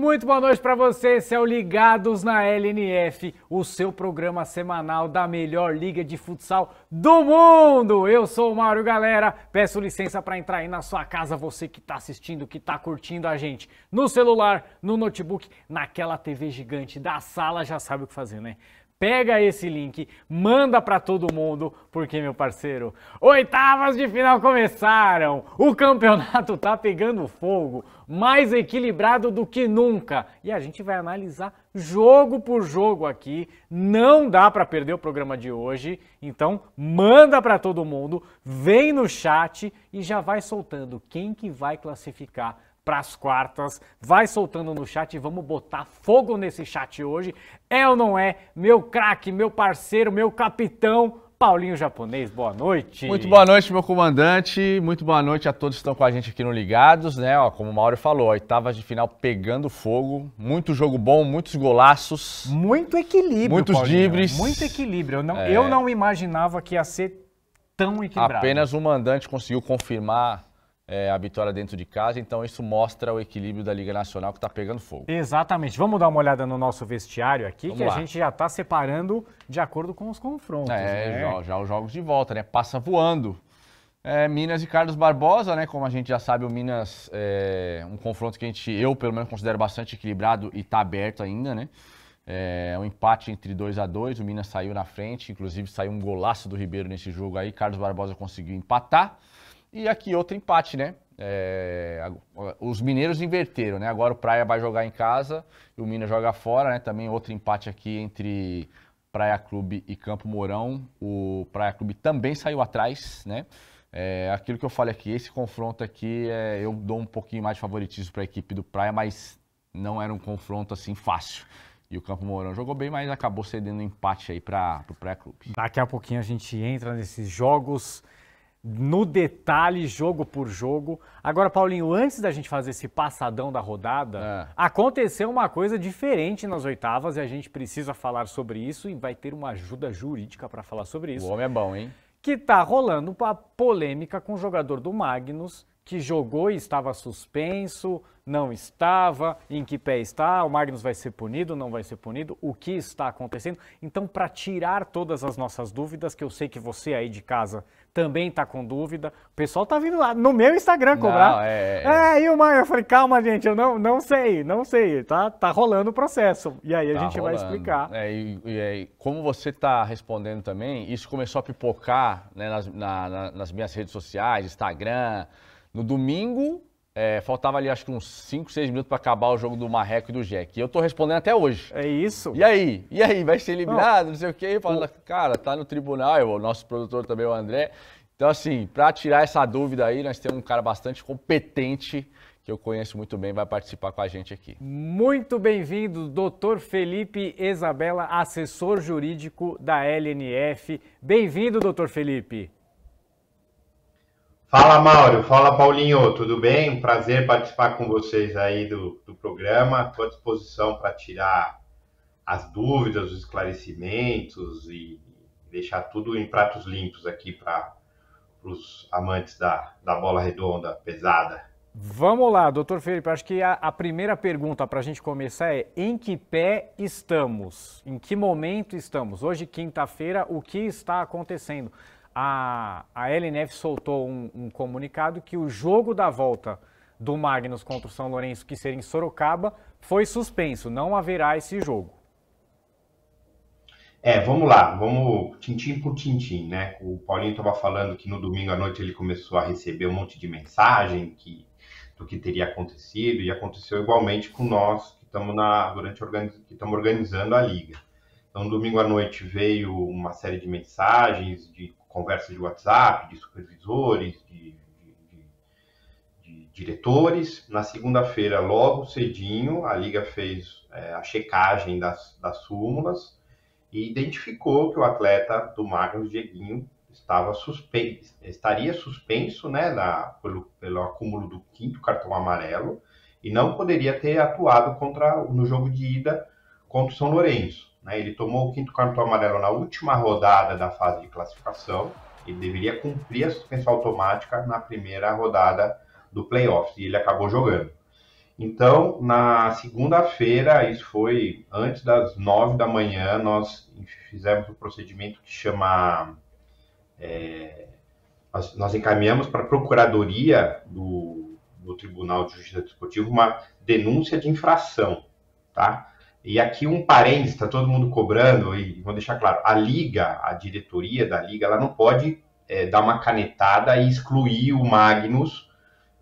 Muito boa noite para você, esse é o Ligados na LNF, o seu programa semanal da melhor liga de futsal do mundo. Eu sou o Mário Galera, peço licença para entrar aí na sua casa, você que está assistindo, que está curtindo a gente no celular, no notebook, naquela TV gigante da sala, já sabe o que fazer, né? Pega esse link, manda para todo mundo, porque meu parceiro, oitavas de final começaram. O campeonato tá pegando fogo, mais equilibrado do que nunca, e a gente vai analisar jogo por jogo aqui. Não dá para perder o programa de hoje, então manda para todo mundo, vem no chat e já vai soltando quem que vai classificar para as quartas. Vai soltando no chat e vamos botar fogo nesse chat hoje. É ou não é? Meu craque, meu parceiro, meu capitão, Paulinho Japonês, boa noite. Muito boa noite, meu comandante. Muito boa noite a todos que estão com a gente aqui no Ligados, né? Ó, como o Mauro falou, oitavas de final pegando fogo. Muito jogo bom, muitos golaços. Muito equilíbrio, Muitos dibres. Muito equilíbrio. Eu não, é... eu não imaginava que ia ser tão equilibrado. Apenas o mandante conseguiu confirmar é, a vitória dentro de casa, então isso mostra o equilíbrio da Liga Nacional que está pegando fogo. Exatamente. Vamos dar uma olhada no nosso vestiário aqui, Vamos que lá. a gente já está separando de acordo com os confrontos. É, né? já, já, os jogos de volta, né? Passa voando. É, Minas e Carlos Barbosa, né? Como a gente já sabe, o Minas é um confronto que a gente, eu pelo menos considero bastante equilibrado e está aberto ainda, né? É um empate entre 2 a 2 o Minas saiu na frente, inclusive saiu um golaço do Ribeiro nesse jogo aí, Carlos Barbosa conseguiu empatar. E aqui outro empate, né? É, os mineiros inverteram, né? Agora o Praia vai jogar em casa e o Minas joga fora, né? Também outro empate aqui entre Praia Clube e Campo Mourão. O Praia Clube também saiu atrás, né? É, aquilo que eu falei aqui, esse confronto aqui, é, eu dou um pouquinho mais de favoritismo para a equipe do Praia, mas não era um confronto assim fácil. E o Campo Mourão jogou bem, mas acabou cedendo um empate aí para o Praia Clube. Daqui a pouquinho a gente entra nesses jogos no detalhe, jogo por jogo. Agora, Paulinho, antes da gente fazer esse passadão da rodada, é. aconteceu uma coisa diferente nas oitavas e a gente precisa falar sobre isso e vai ter uma ajuda jurídica para falar sobre isso. O homem é bom, hein? Que tá rolando uma polêmica com o jogador do Magnus, que jogou e estava suspenso, não estava, em que pé está, o Magnus vai ser punido, não vai ser punido, o que está acontecendo. Então, para tirar todas as nossas dúvidas, que eu sei que você aí de casa também está com dúvida. O pessoal tá vindo lá no meu Instagram cobrar. Não, é, é... é, e o Maio? Eu falei, calma, gente, eu não, não sei, não sei. Tá, tá rolando o processo. E aí a tá gente rolando. vai explicar. É, e, e, como você tá respondendo também, isso começou a pipocar né, nas, na, na, nas minhas redes sociais, Instagram. No domingo, é, faltava ali acho que uns 5, 6 minutos para acabar o jogo do Marreco e do Jack. E eu tô respondendo até hoje. É isso. E aí? E aí? Vai ser eliminado? Não, não sei o quê. Falando, o... cara, tá no tribunal. Eu, é o nosso produtor também, o André. Então, assim, para tirar essa dúvida aí, nós temos um cara bastante competente que eu conheço muito bem, vai participar com a gente aqui. Muito bem-vindo, doutor Felipe Isabela, assessor jurídico da LNF. Bem-vindo, doutor Felipe. Fala Mauro, fala Paulinho, tudo bem? Prazer participar com vocês aí do, do programa. Estou à disposição para tirar as dúvidas, os esclarecimentos e deixar tudo em pratos limpos aqui para os amantes da, da bola redonda pesada. Vamos lá, doutor Felipe. Acho que a, a primeira pergunta para a gente começar é: em que pé estamos? Em que momento estamos? Hoje, quinta-feira, o que está acontecendo? a, a LNF soltou um, um, comunicado que o jogo da volta do Magnus contra o São Lourenço, que seria em Sorocaba, foi suspenso. Não haverá esse jogo. É, vamos lá, vamos tintim por tintim, né? O Paulinho estava falando que no domingo à noite ele começou a receber um monte de mensagem que, do que teria acontecido, e aconteceu igualmente com nós que estamos na durante que estamos organizando a liga. Então, domingo à noite veio uma série de mensagens de conversa de WhatsApp, de supervisores, de, de, de, de diretores. Na segunda-feira, logo cedinho, a Liga fez é, a checagem das, das súmulas e identificou que o atleta do Magnus Dieguinho estava suspenso, estaria suspenso né, na, pelo, pelo acúmulo do quinto cartão amarelo e não poderia ter atuado contra, no jogo de ida contra o São Lourenço. Né? Ele tomou o quinto cartão amarelo na última rodada da fase de classificação. Ele deveria cumprir a suspensão automática na primeira rodada do playoff e ele acabou jogando. Então, na segunda-feira, isso foi antes das nove da manhã, nós fizemos o um procedimento que chama. É, nós, nós, encaminhamos para a Procuradoria do, do Tribunal de Justiça Desportiva uma denúncia de infração, tá? E aqui um parênteses, está todo mundo cobrando, e vou deixar claro, a liga, a diretoria da liga, ela não pode é, dar uma canetada e excluir o Magnus,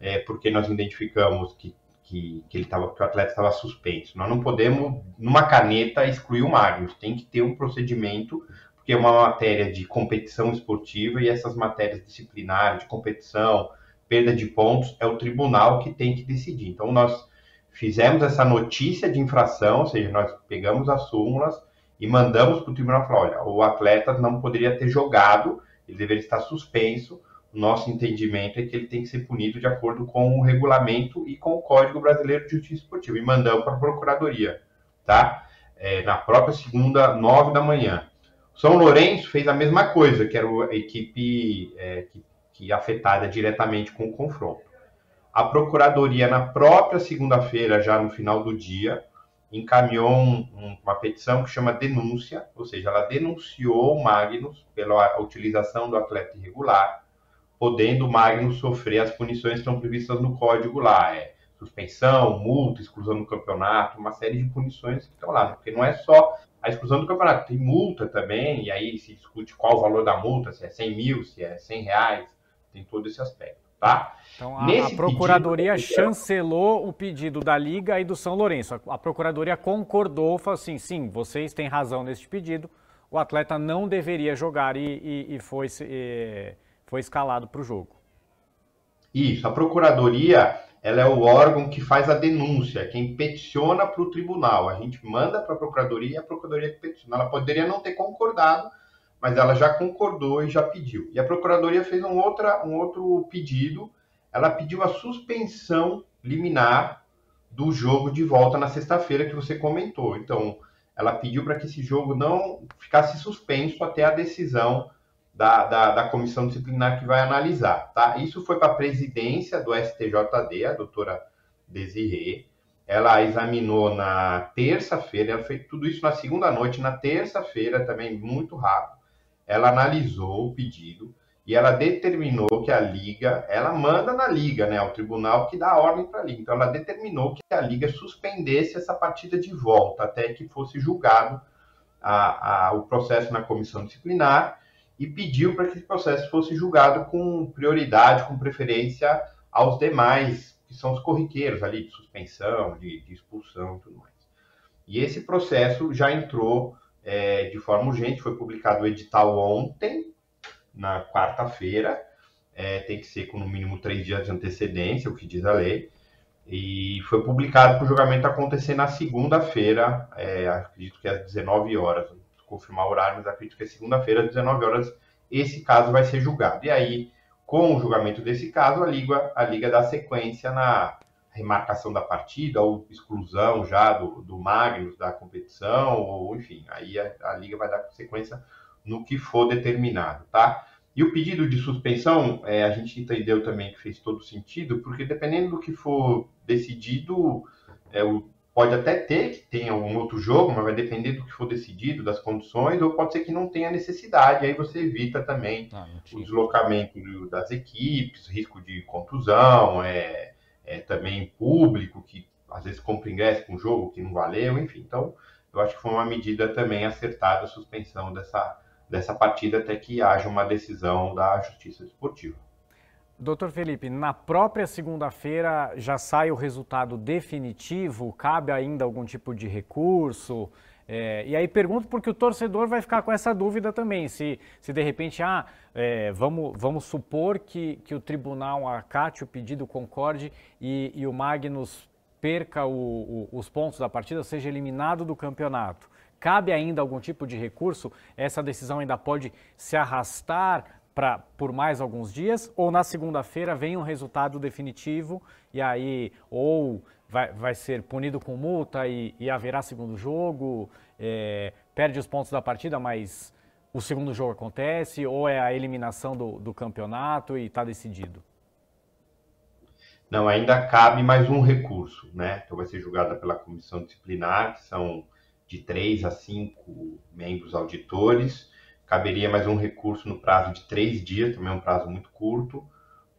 é, porque nós identificamos que, que, que ele tava, que o atleta estava suspenso. Nós não podemos, numa caneta, excluir o Magnus, tem que ter um procedimento, porque é uma matéria de competição esportiva e essas matérias disciplinares, de competição, perda de pontos, é o tribunal que tem que decidir. Então, nós fizemos essa notícia de infração, ou seja, nós pegamos as súmulas e mandamos para o tribunal falar, olha, o atleta não poderia ter jogado, ele deveria estar suspenso, o nosso entendimento é que ele tem que ser punido de acordo com o regulamento e com o Código Brasileiro de Justiça Esportiva, e mandamos para a Procuradoria, tá? É, na própria segunda, nove da manhã. São Lourenço fez a mesma coisa, que era a equipe é, que, que é afetada diretamente com o confronto. A Procuradoria, na própria segunda-feira, já no final do dia, encaminhou um, uma petição que chama denúncia, ou seja, ela denunciou o Magnus pela utilização do atleta irregular, podendo o Magnus sofrer as punições que estão previstas no código lá, é suspensão, multa, exclusão do campeonato, uma série de punições que estão lá, né? porque não é só a exclusão do campeonato, tem multa também, e aí se discute qual o valor da multa, se é 100 mil, se é 100 reais, tem todo esse aspecto. Tá? Então, a, a Procuradoria pedido, chancelou o pedido da Liga e do São Lourenço. A, a Procuradoria concordou, falou assim: sim, vocês têm razão neste pedido, o atleta não deveria jogar e, e, e foi, e, foi escalado para o jogo. Isso, a Procuradoria ela é o órgão que faz a denúncia, quem peticiona para o tribunal. A gente manda para a Procuradoria e a Procuradoria que peticiona. Ela poderia não ter concordado, mas ela já concordou e já pediu. E a Procuradoria fez um, outra, um outro pedido, ela pediu a suspensão liminar do jogo de volta na sexta-feira que você comentou. Então, ela pediu para que esse jogo não ficasse suspenso até a decisão da, da, da comissão disciplinar que vai analisar. Tá? Isso foi para a presidência do STJD, a doutora Desirê. Ela examinou na terça-feira, ela fez tudo isso na segunda noite, na terça-feira também, muito rápido ela analisou o pedido e ela determinou que a liga, ela manda na liga, né, ao tribunal que dá a ordem para a liga. Então ela determinou que a liga suspendesse essa partida de volta até que fosse julgado a, a, o processo na comissão disciplinar e pediu para que esse processo fosse julgado com prioridade, com preferência aos demais, que são os corriqueiros ali de suspensão, de, de expulsão, tudo mais. E esse processo já entrou é, de forma urgente. Foi publicado o edital ontem, na quarta-feira. É, tem que ser com no mínimo três dias de antecedência, o que diz a lei. E foi publicado para o julgamento acontecer na segunda-feira, é, acredito que às 19 horas. Vou confirmar o horário, mas acredito que é segunda-feira, às 19 horas, esse caso vai ser julgado. E aí, com o julgamento desse caso, a Liga, a Liga dá sequência na, remarcação da partida ou exclusão já do, do Magnus da competição, ou enfim, aí a, a liga vai dar consequência no que for determinado, tá? E o pedido de suspensão, é, a gente entendeu também que fez todo sentido, porque dependendo do que for decidido, é, pode até ter que tenha um outro jogo, mas vai depender do que for decidido, das condições, ou pode ser que não tenha necessidade, aí você evita também ah, o deslocamento das equipes, risco de contusão, é, é, também público que às vezes compra ingresso com um jogo que não valeu, enfim. Então, eu acho que foi uma medida também acertada a suspensão dessa, dessa partida até que haja uma decisão da Justiça Esportiva. Doutor Felipe, na própria segunda-feira já sai o resultado definitivo? Cabe ainda algum tipo de recurso? É, e aí pergunto porque o torcedor vai ficar com essa dúvida também, se, se de repente, ah, é, vamos, vamos supor que, que o tribunal acate o pedido concorde e, e o Magnus perca o, o, os pontos da partida, seja eliminado do campeonato. Cabe ainda algum tipo de recurso? Essa decisão ainda pode se arrastar pra, por mais alguns dias? Ou na segunda-feira vem um resultado definitivo e aí ou vai, vai ser punido com multa e, e haverá segundo jogo? É, perde os pontos da partida, mas o segundo jogo acontece? Ou é a eliminação do, do campeonato e está decidido? Não, ainda cabe mais um recurso, né? Então vai ser julgada pela comissão disciplinar, que são de três a cinco membros auditores. Caberia mais um recurso no prazo de três dias, também é um prazo muito curto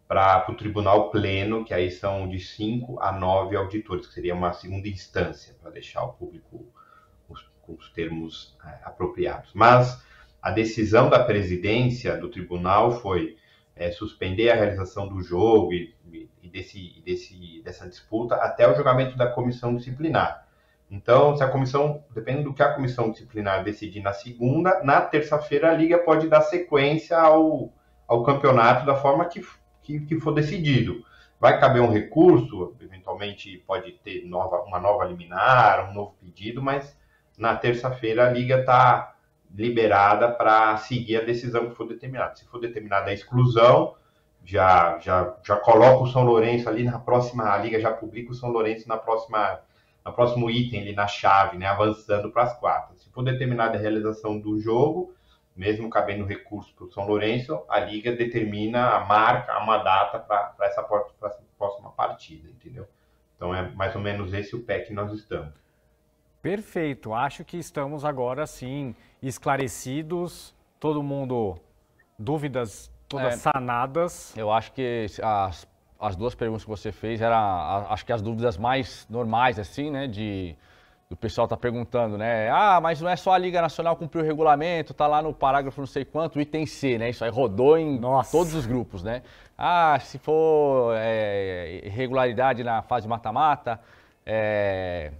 para o tribunal pleno, que aí são de cinco a nove auditores, que seria uma segunda instância para deixar o público os, com os termos é, apropriados. Mas a decisão da presidência do tribunal foi é, suspender a realização do jogo e, e desse, desse, dessa disputa até o julgamento da comissão disciplinar. Então, se a comissão, dependendo do que a comissão disciplinar decidir na segunda, na terça-feira a liga pode dar sequência ao, ao campeonato da forma que que, que for decidido. Vai caber um recurso, eventualmente pode ter nova, uma nova liminar, um novo pedido, mas na terça-feira a liga está liberada para seguir a decisão que for determinada. Se for determinada a exclusão, já, já, já coloca o São Lourenço ali na próxima, a liga já publica o São Lourenço na próxima, no próximo item ali na chave, né, avançando para as quartas. Se for determinada a realização do jogo, mesmo cabendo recurso para o São Lourenço, a liga determina a marca, uma data para essa, essa, próxima partida, entendeu? Então é mais ou menos esse o pé que nós estamos. Perfeito, acho que estamos agora sim esclarecidos, todo mundo, dúvidas todas é, sanadas. Eu acho que as, as duas perguntas que você fez eram, acho que as dúvidas mais normais, assim, né, de o pessoal está perguntando, né? Ah, mas não é só a Liga Nacional cumprir o regulamento, tá lá no parágrafo não sei quanto, item C, né? Isso aí rodou em Nossa. todos os grupos, né? Ah, se for é, irregularidade na fase mata-mata, é,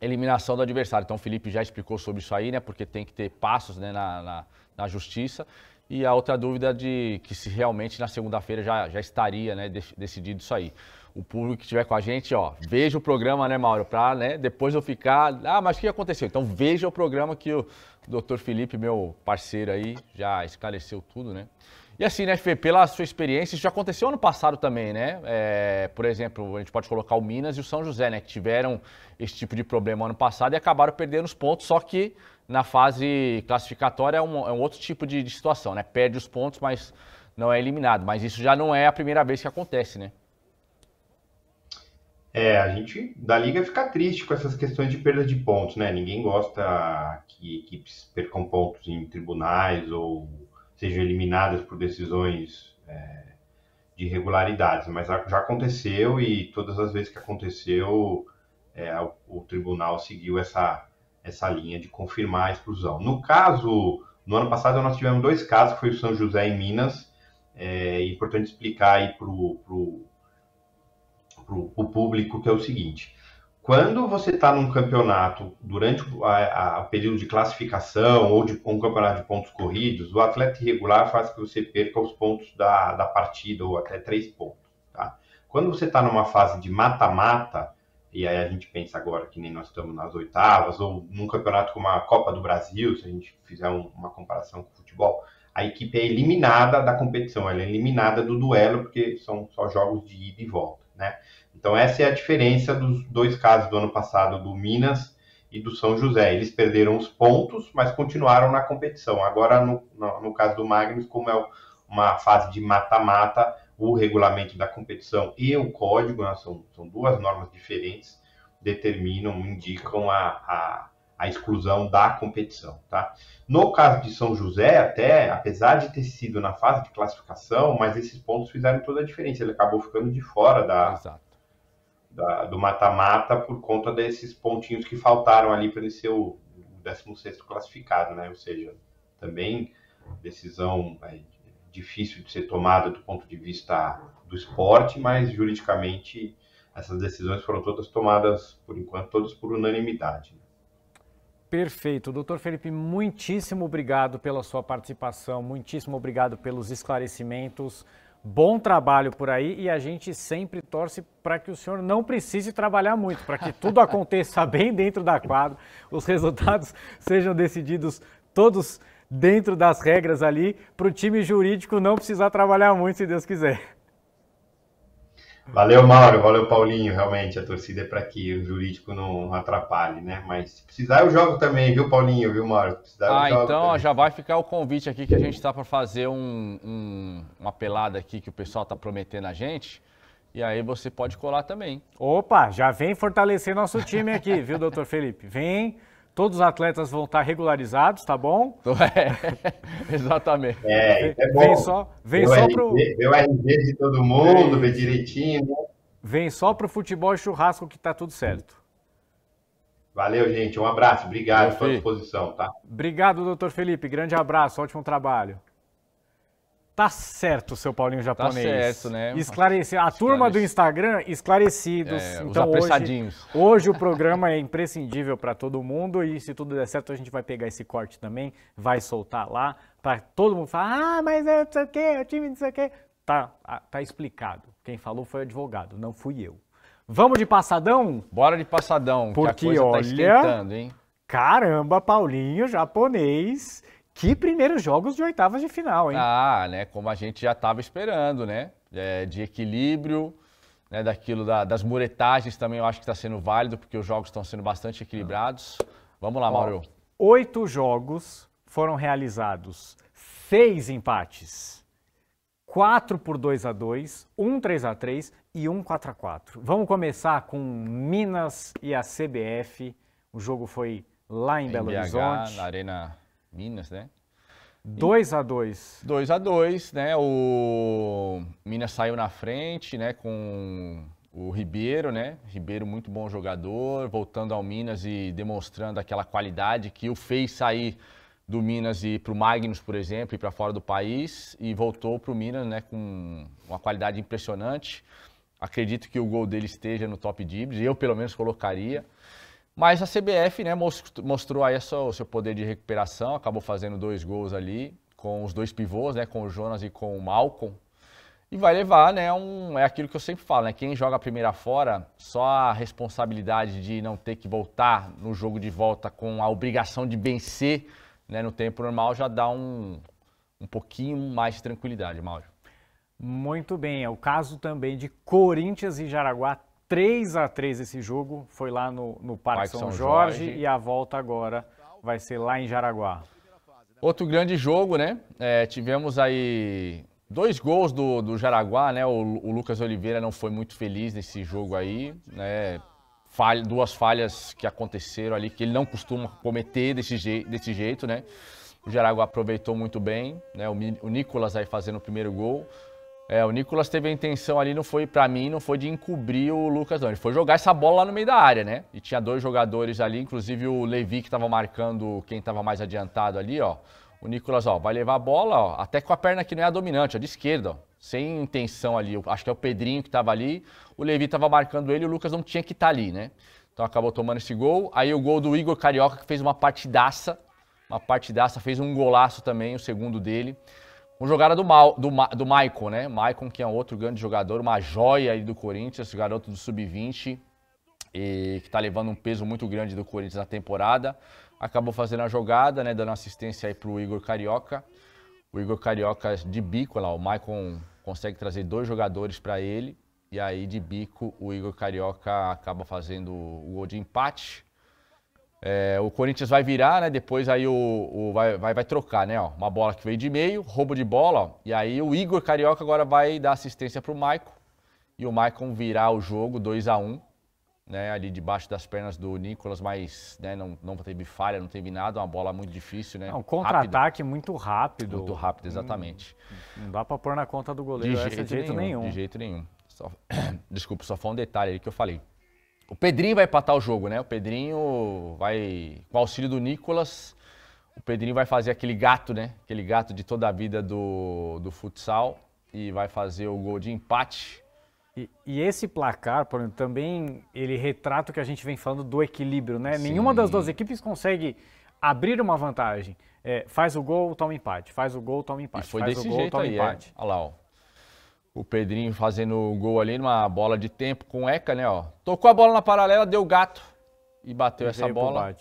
eliminação do adversário. Então o Felipe já explicou sobre isso aí, né? Porque tem que ter passos né, na, na, na justiça. E a outra dúvida de que se realmente na segunda-feira já, já estaria né, decidido isso aí o público que estiver com a gente, ó, veja o programa, né, Mauro? Para né, depois eu ficar. Ah, mas o que aconteceu? Então veja o programa que o Dr. Felipe, meu parceiro aí, já esclareceu tudo, né? E assim, né, Fê, pela sua experiência, isso já aconteceu ano passado também, né? É, por exemplo, a gente pode colocar o Minas e o São José, né? Que tiveram esse tipo de problema ano passado e acabaram perdendo os pontos, só que na fase classificatória é um, é um outro tipo de, de situação, né? Perde os pontos, mas não é eliminado. Mas isso já não é a primeira vez que acontece, né? É, a gente da liga fica triste com essas questões de perda de pontos, né? Ninguém gosta que equipes percam pontos em tribunais ou sejam eliminadas por decisões é, de irregularidades, mas já aconteceu e todas as vezes que aconteceu, é, o, o, tribunal seguiu essa, essa linha de confirmar a exclusão. No caso, no ano passado nós tivemos dois casos, foi o São José em Minas, é, é importante explicar aí para o o público, que é o seguinte: quando você está num campeonato durante o período de classificação ou de um campeonato de pontos corridos, o atleta irregular faz que você perca os pontos da, da partida ou até três pontos. Tá? Quando você está numa fase de mata-mata, e aí a gente pensa agora que nem nós estamos nas oitavas, ou num campeonato como a Copa do Brasil, se a gente fizer um, uma comparação com o futebol, a equipe é eliminada da competição, ela é eliminada do duelo, porque são só jogos de ida e volta, né? Então, essa é a diferença dos dois casos do ano passado, do Minas e do São José. Eles perderam os pontos, mas continuaram na competição. Agora, no, no, no caso do Magnus, como é uma fase de mata-mata, o regulamento da competição e o código, né, são, são duas normas diferentes, determinam, indicam a, a, a, exclusão da competição. Tá? No caso de São José, até, apesar de ter sido na fase de classificação, mas esses pontos fizeram toda a diferença. Ele acabou ficando de fora da, Exato da, do mata-mata por conta desses pontinhos que faltaram ali para ele ser o 16 classificado, né? Ou seja, também decisão é, difícil de ser tomada do ponto de vista do esporte, mas juridicamente essas decisões foram todas tomadas, por enquanto, todas por unanimidade. Perfeito. Doutor Felipe, muitíssimo obrigado pela sua participação, muitíssimo obrigado pelos esclarecimentos. Bom trabalho por aí e a gente sempre torce para que o senhor não precise trabalhar muito, para que tudo aconteça bem dentro da quadra, os resultados sejam decididos todos dentro das regras ali, para o time jurídico não precisar trabalhar muito, se Deus quiser. Valeu, Mauro. Valeu, Paulinho. Realmente, a torcida é para que o jurídico não atrapalhe, né? Mas se precisar, eu jogo também, viu, Paulinho? Viu, Mauro? Se precisar, ah, então também. já vai ficar o convite aqui que a gente está para fazer um, um, uma pelada aqui que o pessoal está prometendo a gente. E aí você pode colar também. Opa, já vem fortalecer nosso time aqui, viu, doutor Felipe? Vem. Todos os atletas vão estar regularizados, tá bom? É, exatamente. É, é bom. Vem só, vem só RG, pro. Meu RG de todo mundo, vê direitinho. Né? Vem só pro futebol e churrasco que tá tudo certo. Valeu, gente. Um abraço. Obrigado pela disposição, tá? Obrigado, doutor Felipe. Grande abraço. Ótimo trabalho. Tá certo, seu Paulinho tá japonês. Tá certo, né? Esclarecer. A turma do Instagram, esclarecidos. É, então, hoje, hoje o programa é imprescindível para todo mundo e se tudo der certo, a gente vai pegar esse corte também, vai soltar lá, para todo mundo falar: ah, mas é não sei o quê, é o time não sei o quê. Tá, tá explicado. Quem falou foi o advogado, não fui eu. Vamos de passadão? Bora de passadão, porque que a coisa tá olha, tá esquentando, hein? Caramba, Paulinho japonês que primeiros jogos de oitavas de final, hein? Ah, né? Como a gente já estava esperando, né? É, de equilíbrio, né? Daquilo da, das muretagens também eu acho que está sendo válido, porque os jogos estão sendo bastante equilibrados. Vamos lá, Ó, Mauro. Oito jogos foram realizados, seis empates. 4 por 2 a 2, 1 3 a 3 e 1 4 a 4. Vamos começar com Minas e a CBF. O jogo foi lá em, em Belo BH, Horizonte. Na Arena Minas, né? 2 a 2 2 a 2 né? O Minas saiu na frente, né? Com o Ribeiro, né? Ribeiro, muito bom jogador, voltando ao Minas e demonstrando aquela qualidade que o fez sair do Minas e para o Magnus, por exemplo, e para fora do país, e voltou para o Minas né, com uma qualidade impressionante. Acredito que o gol dele esteja no top dribles, eu pelo menos colocaria. Mas a CBF né, mostrou aí o seu poder de recuperação, acabou fazendo dois gols ali com os dois pivôs, né, com o Jonas e com o Malcolm. E vai levar, né, um, é aquilo que eu sempre falo, né, quem joga a primeira fora, só a responsabilidade de não ter que voltar no jogo de volta com a obrigação de vencer né, no tempo normal já dá um, um pouquinho mais de tranquilidade, Mauro. Muito bem, é o caso também de Corinthians e Jaraguá 3 a 3 esse jogo, foi lá no, no Parque, Parque São, São Jorge, Jorge e a volta agora vai ser lá em Jaraguá. Outro grande jogo, né? É, tivemos aí dois gols do, do Jaraguá, né? O, o, Lucas Oliveira não foi muito feliz nesse jogo aí, né? Falha, duas falhas que aconteceram ali, que ele não costuma cometer desse, je, desse jeito, né? O Jaraguá aproveitou muito bem, né? O, o Nicolas aí fazendo o primeiro gol. É, o Nicolas teve a intenção ali, não foi, para mim, não foi de encobrir o Lucas, não. Ele foi jogar essa bola lá no meio da área, né? E tinha dois jogadores ali, inclusive o Levi, que tava marcando quem tava mais adiantado ali, ó. O Nicolas, ó, vai levar a bola, ó, até com a perna que não é a dominante, ó, é de esquerda, ó. Sem intenção ali. Acho que é o Pedrinho que tava ali. O Levi tava marcando ele e o Lucas não tinha que estar tá ali, né? Então acabou tomando esse gol. Aí o gol do Igor Carioca, que fez uma partidaça. Uma partidaça, fez um golaço também, o segundo dele. Uma jogada do, Mal, do, Ma, do Maicon, né? Maicon, que é um outro grande jogador, uma joia aí do Corinthians, garoto do sub-20, e que está levando um peso muito grande do Corinthians na temporada. Acabou fazendo a jogada, né? Dando assistência aí para o Igor Carioca. O Igor Carioca de bico lá, o Maicon consegue trazer dois jogadores para ele. E aí, de bico, o Igor Carioca acaba fazendo o gol de empate. É, o Corinthians vai virar, né? Depois aí o, o vai, vai, vai, trocar, né? Ó, uma bola que veio de meio, roubo de bola, ó, e aí o Igor Carioca agora vai dar assistência para o Maicon e o Maicon virar o jogo 2 a 1 um, né? Ali debaixo das pernas do Nicolas, mas né, não, não teve falha, não teve nada, uma bola muito difícil, né? É um contra-ataque muito rápido. Muito rápido, exatamente. Não, não dá para pôr na conta do goleiro de jeito, de jeito nenhum, nenhum, De jeito nenhum. Só... Desculpa, só foi um detalhe aí que eu falei. O Pedrinho vai empatar o jogo, né? O Pedrinho vai, com o auxílio do Nicolas, o Pedrinho vai fazer aquele gato, né? Aquele gato de toda a vida do, do futsal e vai fazer o gol de empate. E, e esse placar, por exemplo, também ele retrata o que a gente vem falando do equilíbrio, né? Sim. Nenhuma das duas equipes consegue abrir uma vantagem. É, faz o gol, toma empate. Faz o gol, toma empate. E foi faz desse o gol, jeito toma aí, é. empate. É. Olha lá, ó. O Pedrinho fazendo o gol ali numa bola de tempo com o Eca, né? Ó. Tocou a bola na paralela, deu gato e bateu e essa bola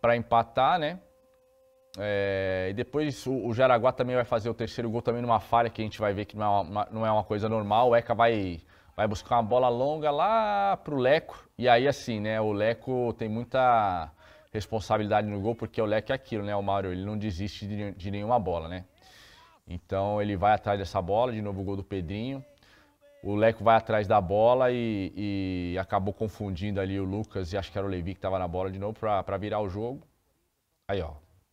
para empatar, né? É, e depois o, o, Jaraguá também vai fazer o terceiro gol também numa falha que a gente vai ver que não é uma, não é uma coisa normal. O Eca vai, vai buscar uma bola longa lá pro Leco. E aí, assim, né? O Leco tem muita responsabilidade no gol, porque o Leco é aquilo, né? O Mauro, ele não desiste de, de nenhuma bola, né? Então ele vai atrás dessa bola, de novo o gol do Pedrinho. O Leco vai atrás da bola e, e acabou confundindo ali o Lucas e acho que era o Levi que estava na bola de novo para virar o jogo. Aí, ó,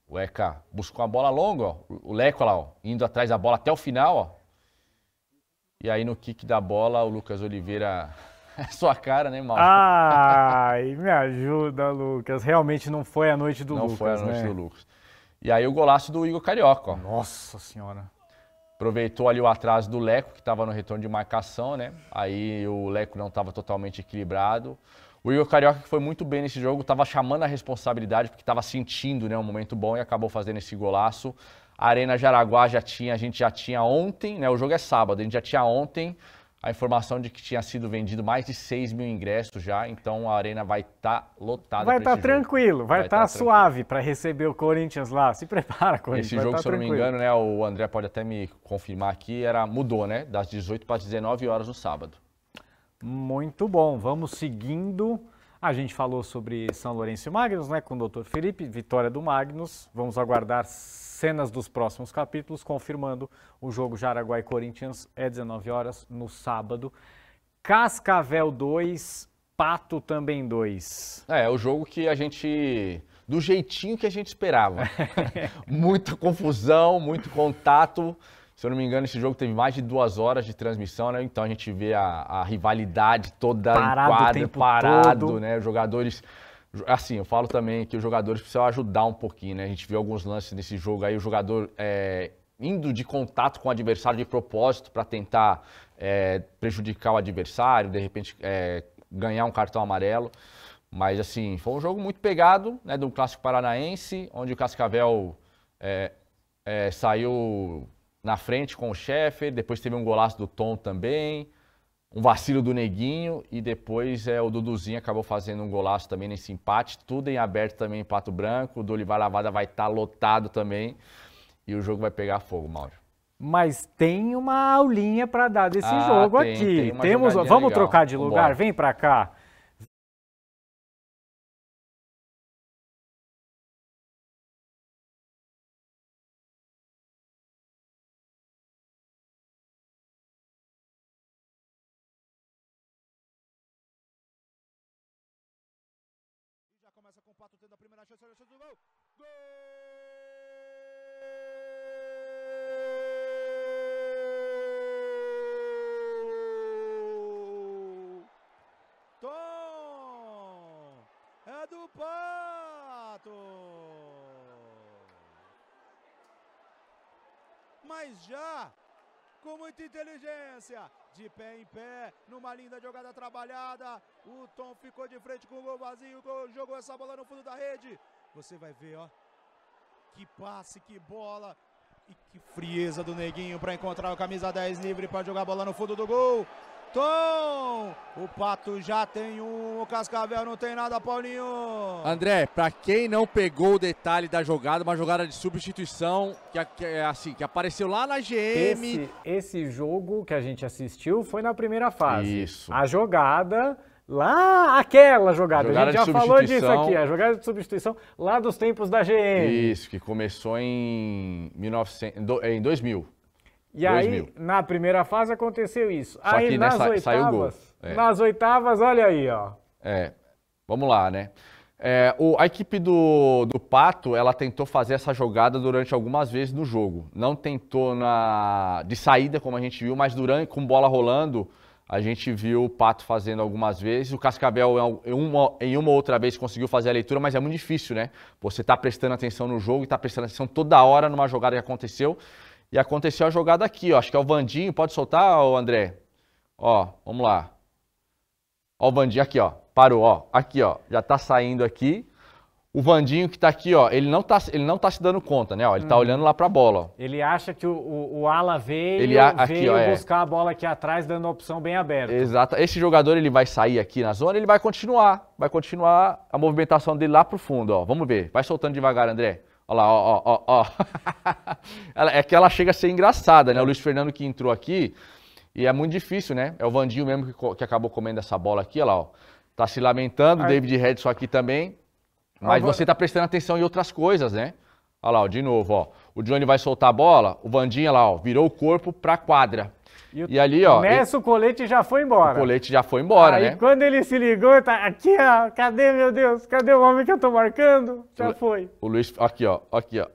o Eka buscou uma bola longa, ó, o Leco lá, ó, indo atrás da bola até o final, ó. E aí no kick da bola, o Lucas Oliveira é sua cara, né, Mal? Ai, me ajuda, Lucas. Realmente não foi a noite do não Lucas. Não foi a noite né? do Lucas. E aí o golaço do Igor Carioca. Ó. Nossa senhora. Aproveitou ali o atraso do Leco, que estava no retorno de marcação, né? Aí o Leco não estava totalmente equilibrado. O Igor Carioca, que foi muito bem nesse jogo, estava chamando a responsabilidade, porque estava sentindo né, um momento bom e acabou fazendo esse golaço. A Arena Jaraguá já tinha, a gente já tinha ontem, né? O jogo é sábado, a gente já tinha ontem a informação de que tinha sido vendido mais de 6 mil ingressos já, então a arena vai estar tá lotada. Vai tá estar tranquilo, vai estar tá, tá suave para receber o Corinthians lá. Se prepara, Corinthians. Esse jogo, tá se eu não me engano, né, o André pode até me confirmar aqui, era mudou, né? Das 18 para 19 horas no sábado. Muito bom, vamos seguindo. A gente falou sobre São Lourenço e Magnus, né, com o doutor Felipe, vitória do Magnus. Vamos aguardar cenas dos próximos capítulos, confirmando o jogo Jaraguá e Corinthians é 19 horas no sábado. Cascavel 2, Pato também 2. É, é o jogo que a gente do jeitinho que a gente esperava. Muita confusão, muito contato. Se eu não me engano, esse jogo teve mais de duas horas de transmissão, né? Então a gente vê a, a rivalidade toda parado em quadra, parado, todo. né? Os jogadores Assim, eu falo também que os jogadores precisam ajudar um pouquinho, né? A gente viu alguns lances nesse jogo aí, o jogador é, indo de contato com o adversário de propósito para tentar é, prejudicar o adversário, de repente é, ganhar um cartão amarelo. Mas, assim, foi um jogo muito pegado, né? Do Clássico Paranaense, onde o Cascavel é, é, saiu na frente com o Sheffer, depois teve um golaço do Tom também um vacilo do Neguinho e depois é o Duduzinho acabou fazendo um golaço também nesse empate. Tudo em aberto também em Pato Branco. O Dolivar Lavada vai estar tá lotado também e o jogo vai pegar fogo, Mauro. Mas tem uma aulinha para dar desse ah, jogo tem, aqui. Tem Temos, vamos legal. trocar de lugar, Vambora. vem para cá. gol! Gol! Tom! É do Pato! Mas já com muita inteligência, de pé em pé, numa linda jogada trabalhada. O Tom ficou de frente com o gol vazio, jogou essa bola no fundo da rede. Você vai ver, ó. Que passe, que bola. E que frieza do Neguinho para encontrar o camisa 10 livre para jogar a bola no fundo do gol. Tom! O Pato já tem um, o Cascavel não tem nada, Paulinho. André, para quem não pegou o detalhe da jogada, uma jogada de substituição que, é assim, que apareceu lá na GM. Esse, esse jogo que a gente assistiu foi na primeira fase. Isso. A jogada lá aquela jogada. jogada a gente já falou disso aqui, a é, jogada de substituição lá dos tempos da GM. Isso, que começou em, 1900, em 2000. E 2000. aí, na primeira fase aconteceu isso. Só aí que, nas oitavas, é. nas oitavas, olha aí, ó. É, vamos lá, né? É, o, a equipe do, do Pato, ela tentou fazer essa jogada durante algumas vezes no jogo. Não tentou na de saída, como a gente viu, mas durante com bola rolando, a gente viu o Pato fazendo algumas vezes. O Cascabel em uma, em uma outra vez, conseguiu fazer a leitura, mas é muito difícil, né? Você está prestando atenção no jogo e está prestando atenção toda hora numa jogada que aconteceu. E aconteceu a jogada aqui, ó. Acho que é o Vandinho. Pode soltar, ó, André? Ó, vamos lá. Ó, o Vandinho aqui, ó. Parou, ó. Aqui, ó. Já está saindo aqui o Vandinho que está aqui, ó, ele não está ele não tá se dando conta, né? Ó, ele está uhum. olhando lá para a bola. Ó. Ele acha que o, o, o ala veio, ele a, aqui, veio ó, é. buscar a bola aqui atrás, dando a opção bem aberta. Exato. Esse jogador ele vai sair aqui na zona, ele vai continuar, vai continuar a movimentação dele lá para o fundo, ó. Vamos ver. Vai soltando devagar, André. Olha lá, ó, ó, ó, ó. é que ela chega a ser engraçada, né? O Luiz Fernando que entrou aqui e é muito difícil, né? É o Vandinho mesmo que, que acabou comendo essa bola aqui, olha lá, ó. Tá se lamentando, Ai. David Redson aqui também. Mas Agora... você está prestando atenção em outras coisas, né? Olha lá, ó, de novo, ó. O Johnny vai soltar a bola, o Vandinha lá, ó, virou o corpo para a quadra. E, e, ali, ó. Começa ele... o colete já foi embora. O colete já foi embora, Aí, né? quando ele se ligou, tá aqui, ó. Cadê, meu Deus? Cadê o homem que eu tô marcando? Já o... foi. O Luiz, aqui, ó. Aqui, ó.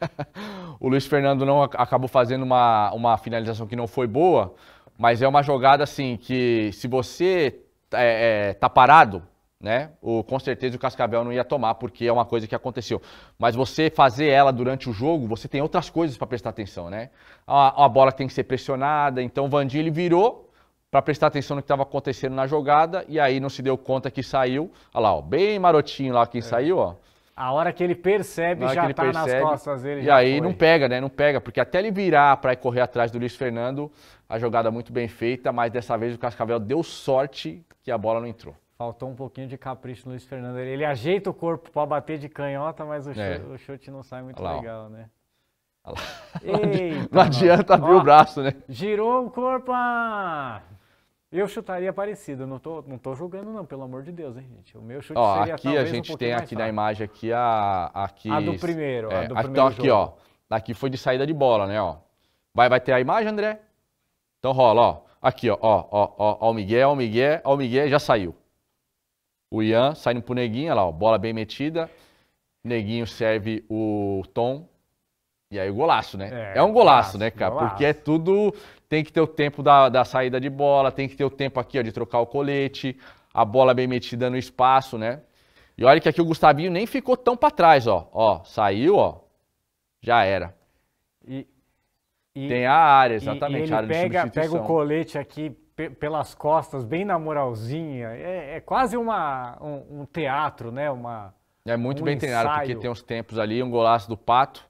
o Luiz Fernando não acabou fazendo uma, uma finalização que não foi boa, mas é uma jogada assim que se você é, é, tá parado, né? O, com certeza o Cascavel não ia tomar, porque é uma coisa que aconteceu. Mas você fazer ela durante o jogo, você tem outras coisas para prestar atenção, né? A, a, bola tem que ser pressionada, então o Vandinho ele virou para prestar atenção no que estava acontecendo na jogada, e aí não se deu conta que saiu. Olha lá, ó, bem marotinho lá quem é. saiu, ó. A hora que ele percebe, já ele tá percebe, nas costas dele. E aí foi. não pega, né? Não pega, porque até ele virar para correr atrás do Luiz Fernando, a jogada muito bem feita, mas dessa vez o Cascavel deu sorte que a bola não entrou. Faltou um pouquinho de capricho no Luiz Fernando. Ele, ele ajeita o corpo para bater de canhota, mas o, é. chute, o chute, não sai muito lá, legal, ó. né? Eita, não adianta abrir ó, o braço, né? Girou o corpo. Ah! Eu chutaria parecido, não tô, não tô julgando não, pelo amor de Deus, hein, gente. O meu chute ó, seria aqui a gente um tem aqui na imagem aqui a aqui a do primeiro, é, a do primeiro então, aqui, ó. Aqui foi de saída de bola, né, ó. Vai vai ter a imagem, André? Então rola, ó. Aqui, ó, ó, ó, ó, ó o Miguel, o Miguel, ó o Miguel já saiu. O Ian saindo pro Neguinho, olha lá, ó, bola bem metida. Neguinho serve o Tom. E aí o golaço, né? É, é um golaço, né, golaço, né, cara? Golaço. Porque é tudo. Tem que ter o tempo da, da saída de bola, tem que ter o tempo aqui, ó, de trocar o colete, a bola bem metida no espaço, né? E olha que aqui o Gustavinho nem ficou tão para trás, ó. Ó, saiu, ó. Já era. E, e, tem a área, exatamente. E, ele a área pega, pega o colete aqui, pelas costas, bem na moralzinha. É, é quase uma, um, um, teatro, né? Uma, é muito um bem ensaio. treinado, porque tem uns tempos ali, um golaço do Pato.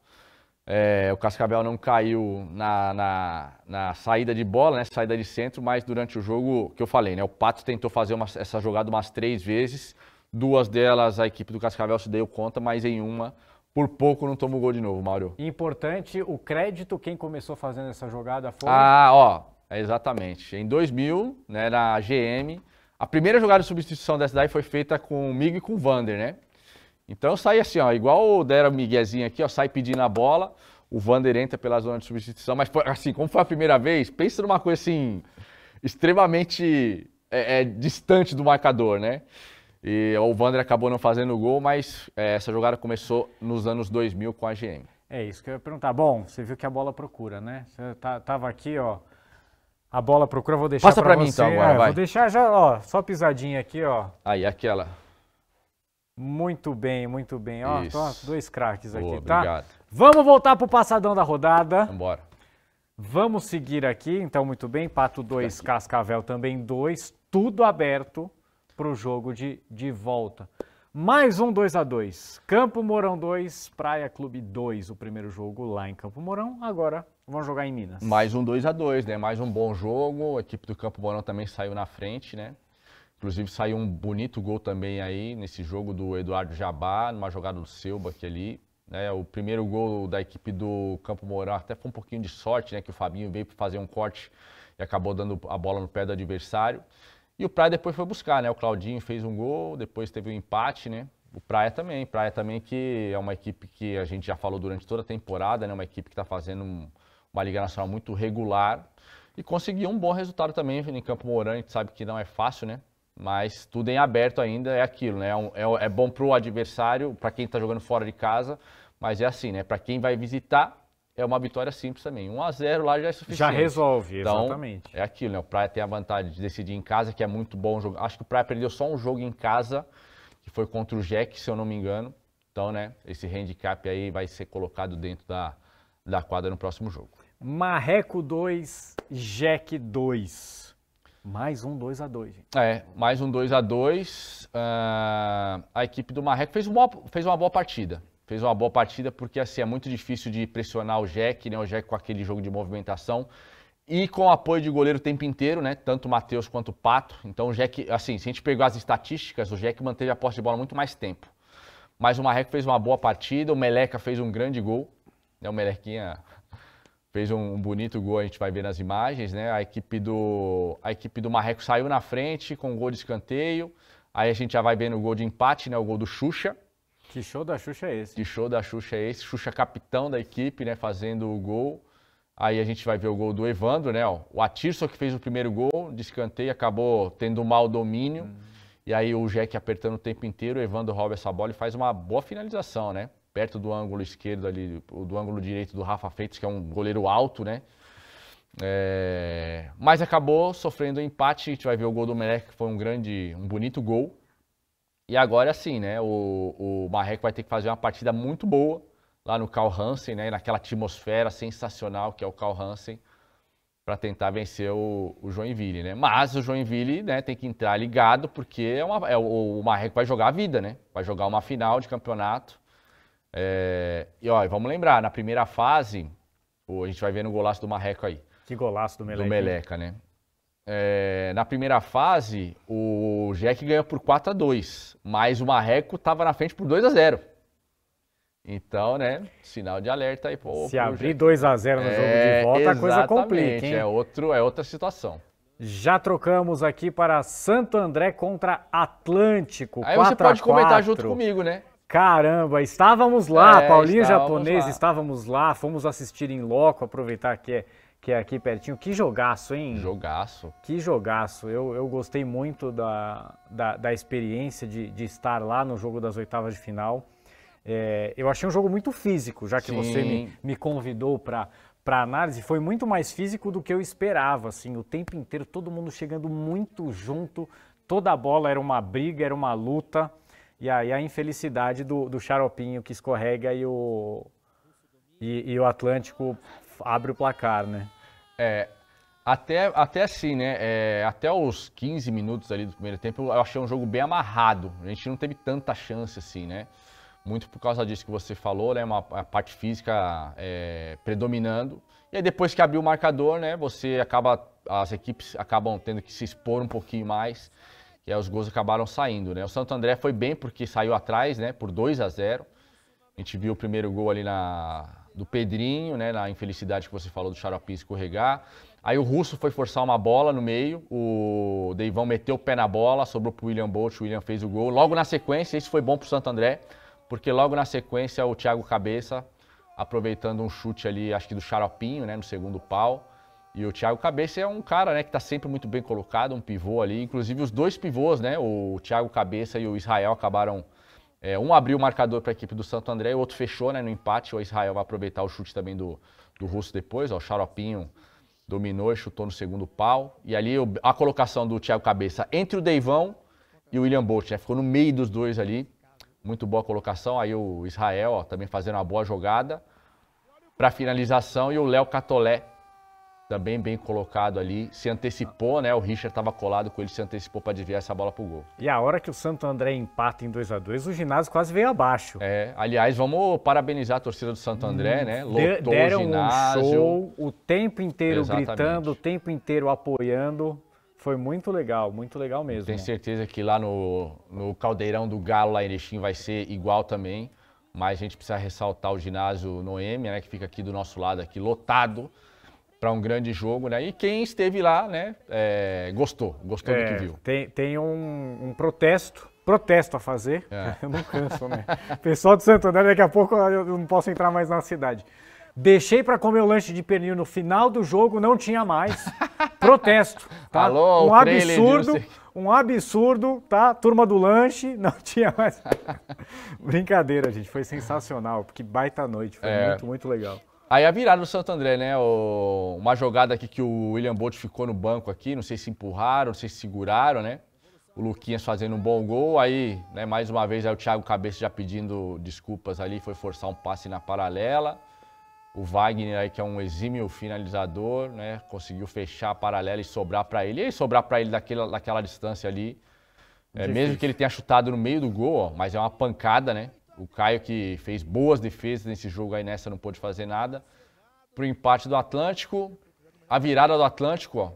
É, o Cascavel não caiu na, na, na, saída de bola, né? Saída de centro, mas durante o jogo que eu falei, né? O Pato tentou fazer uma, essa jogada umas três vezes. Duas delas a equipe do Cascavel se deu conta, mas em uma por pouco não tomou o gol de novo, Mauro. Importante, o crédito, quem começou fazendo essa jogada foi. Ah, ó. É, exatamente. Em 2000, né, na GM, a primeira jogada de substituição dessa daí foi feita comigo e com o Vander, né? Então eu saí assim, ó, igual dera o Miguezinho aqui, ó, sai pedindo a bola, o Vander entra pela zona de substituição, mas assim, como foi a primeira vez, pensa numa coisa assim, extremamente é, é, distante do marcador, né? E o Vander acabou não fazendo o gol, mas é, essa jogada começou nos anos 2000 com a GM. É isso que eu ia perguntar. Bom, você viu que a bola procura, né? Você tá, tava aqui, ó, a bola procura, vou deixar Passa pra, pra mim você. então agora, é, vai. Vou deixar já, ó, só pisadinha aqui, ó. Aí, aquela. Muito bem, muito bem. Ó, tô, dois craques aqui, Boa, tá? Obrigado. Vamos voltar pro passadão da rodada. Vambora. Vamos seguir aqui, então, muito bem. Pato 2, Cascavel também 2. Tudo aberto pro jogo de, de volta. Mais um 2 a 2 Campo Mourão 2, Praia Clube 2. O primeiro jogo lá em Campo Mourão. Agora vão jogar em Minas. Mais um 2 a 2 né? Mais um bom jogo. A equipe do Campo Mourão também saiu na frente, né? Inclusive saiu um bonito gol também aí nesse jogo do Eduardo Jabá, numa jogada do Selba que ali. Né? O primeiro gol da equipe do Campo Mourão até foi um pouquinho de sorte, né? Que o Fabinho veio para fazer um corte e acabou dando a bola no pé do adversário. E o Praia depois foi buscar, né? O Claudinho fez um gol, depois teve um empate, né? O Praia também, Praia também que é uma equipe que a gente já falou durante toda a temporada, né? Uma equipe que está fazendo um, uma Liga Nacional muito regular e conseguiu um bom resultado também em Campo Mourão. A gente sabe que não é fácil, né? Mas tudo em aberto ainda é aquilo, né? É, é, é bom para o adversário, para quem está jogando fora de casa, mas é assim, né? Para quem vai visitar, é uma vitória simples também. 1 a 0 lá já é suficiente. Já resolve, então, exatamente. É aquilo, né? O Praia tem a vantagem de decidir em casa, que é muito bom jogar. Acho que o Praia perdeu só um jogo em casa, que foi contra o Jack, se eu não me engano. Então, né, esse handicap aí vai ser colocado dentro da, da quadra no próximo jogo. Marreco 2, Jack 2. Mais um 2 a 2 gente. É, mais um 2 a 2 uh, ah, A equipe do Marreco fez uma, fez uma boa partida. Fez uma boa partida porque assim, é muito difícil de pressionar o Jack, né? O Jack com aquele jogo de movimentação. E com o apoio de goleiro o tempo inteiro, né? Tanto o Matheus quanto o Pato. Então o Jack, assim, se a gente pegar as estatísticas, o Jack manteve a posse de bola muito mais tempo. Mas o Marreco fez uma boa partida, o Meleca fez um grande gol. Né? O Melequinha fez um bonito gol, a gente vai ver nas imagens, né? A equipe do, a equipe do Marreco saiu na frente com um gol de escanteio. Aí a gente já vai vendo o gol de empate, né? O gol do Xuxa. Que show da Xuxa é esse? Que show da Xuxa é esse? Xuxa capitão da equipe, né? Fazendo o gol. Aí a gente vai ver o gol do Evandro, né? O Atirso que fez o primeiro gol de escanteio, acabou tendo um mau domínio. Hum. E aí o Jack apertando o tempo inteiro, o Evandro rouba essa bola e faz uma boa finalização, né? perto do ângulo esquerdo ali, do ângulo direito do Rafa Freitas, que é um goleiro alto, né? É... Mas acabou sofrendo um empate. A gente vai ver o gol do Merec, que foi um grande, um bonito gol. E agora sim, né? O, o Marreco vai ter que fazer uma partida muito boa lá no Carl Hansen, né? Naquela atmosfera sensacional que é o Carl Hansen para tentar vencer o, o, Joinville, né? Mas o Joinville, né, tem que entrar ligado porque é, uma, é o, o Marreco vai jogar a vida, né? Vai jogar uma final de campeonato é, e ó, vamos lembrar, na primeira fase, a gente vai ver no golaço do Marreco aí. Que golaço do Meleca. Do Meleca, né? É, na primeira fase, o Jack ganhou por 4 a 2 mas o Marreco estava na frente por 2 a 0 Então, né, sinal de alerta aí. Pô, Se abrir 2 a 0 no é, jogo de volta, a coisa complica, hein? É, outro, é outra situação. Já trocamos aqui para Santo André contra Atlântico. Aí você pode comentar junto comigo, né? Caramba, estávamos lá, é, Paulinho estávamos Japonês, lá. estávamos lá, fomos assistir em loco, aproveitar que é, que é aqui pertinho. Que jogaço, hein? Jogaço. Que jogaço. Eu, eu gostei muito da, da, da experiência de, de estar lá no jogo das oitavas de final. É, eu achei um jogo muito físico, já que Sim. você me, me convidou para para análise foi muito mais físico do que eu esperava, assim, o tempo inteiro todo mundo chegando muito junto, toda a bola era uma briga, era uma luta. E aí a infelicidade do, do xaropinho que escorrega e o, e, e o Atlântico abre o placar, né? É, até, até assim, né? É, até os 15 minutos ali do primeiro tempo, eu achei um jogo bem amarrado. A gente não teve tanta chance assim, né? Muito por causa disso que você falou, né? Uma, a parte física é, predominando. E aí depois que abriu o marcador, né? Você acaba. As equipes acabam tendo que se expor um pouquinho mais que aí é, os gols acabaram saindo, né? O Santo André foi bem porque saiu atrás, né, por 2 a 0. A gente viu o primeiro gol ali na do Pedrinho, né, na infelicidade que você falou do Xaropi escorregar. Aí o Russo foi forçar uma bola no meio, o Deivão meteu o pé na bola, sobrou pro William Bolt, o William fez o gol. Logo na sequência, isso foi bom pro Santo André, porque logo na sequência o Thiago Cabeça aproveitando um chute ali, acho que do Xaropinho, né, no segundo pau, e o Thiago Cabeça é um cara né, que está sempre muito bem colocado, um pivô ali. Inclusive os dois pivôs, né, o Thiago Cabeça e o Israel acabaram. É, um abriu o marcador para a equipe do Santo André e o outro fechou né, no empate. O Israel vai aproveitar o chute também do, do Russo depois. Ó, o Xaropinho dominou e chutou no segundo pau. E ali a colocação do Thiago Cabeça entre o Deivão e o William Bolt. Né, ficou no meio dos dois ali. Muito boa colocação. Aí o Israel ó, também fazendo uma boa jogada para finalização e o Léo Catolé também tá bem colocado ali, se antecipou, né? O Richard estava colado com ele, se antecipou para desviar essa bola para o gol. E a hora que o Santo André empata em 2 a 2 o ginásio quase veio abaixo. É, aliás, vamos parabenizar a torcida do Santo André, hum, né? Lotou deram o ginásio. Um show, o tempo inteiro Exatamente. gritando, o tempo inteiro apoiando. Foi muito legal, muito legal mesmo. Tenho certeza que lá no, no Caldeirão do Galo, lá em Erechim, vai ser igual também. Mas a gente precisa ressaltar o ginásio Noemi, né, que fica aqui do nosso lado, aqui lotado para um grande jogo, né? E quem esteve lá, né, é, gostou, gostou é, do que é, viu. Tem, tem um, um protesto, protesto a fazer, é. eu não canso, né? Pessoal de Santo André, daqui a pouco eu não posso entrar mais na cidade. Deixei para comer o lanche de pernil no final do jogo, não tinha mais. Protesto, tá? Alô, um absurdo, um absurdo, tá? Turma do lanche, não tinha mais. Brincadeira, gente, foi sensacional, que baita noite, foi é. muito, muito legal. Aí a virada do Santo André, né? O, uma jogada aqui que o William Bolt ficou no banco aqui, não sei se empurraram, não sei se seguraram, né? O Luquinhas fazendo um bom gol, aí, né, mais uma vez, aí o Thiago Cabeça já pedindo desculpas ali, foi forçar um passe na paralela. O Wagner aí, que é um exímio finalizador, né, conseguiu fechar a paralela e sobrar para ele. E aí, sobrar para ele daquela, daquela distância ali, é, mesmo que ele tenha chutado no meio do gol, ó, mas é uma pancada, né? O Caio que fez boas defesas nesse jogo aí nessa não pôde fazer nada. Pro empate do Atlântico, a virada do Atlântico, ó,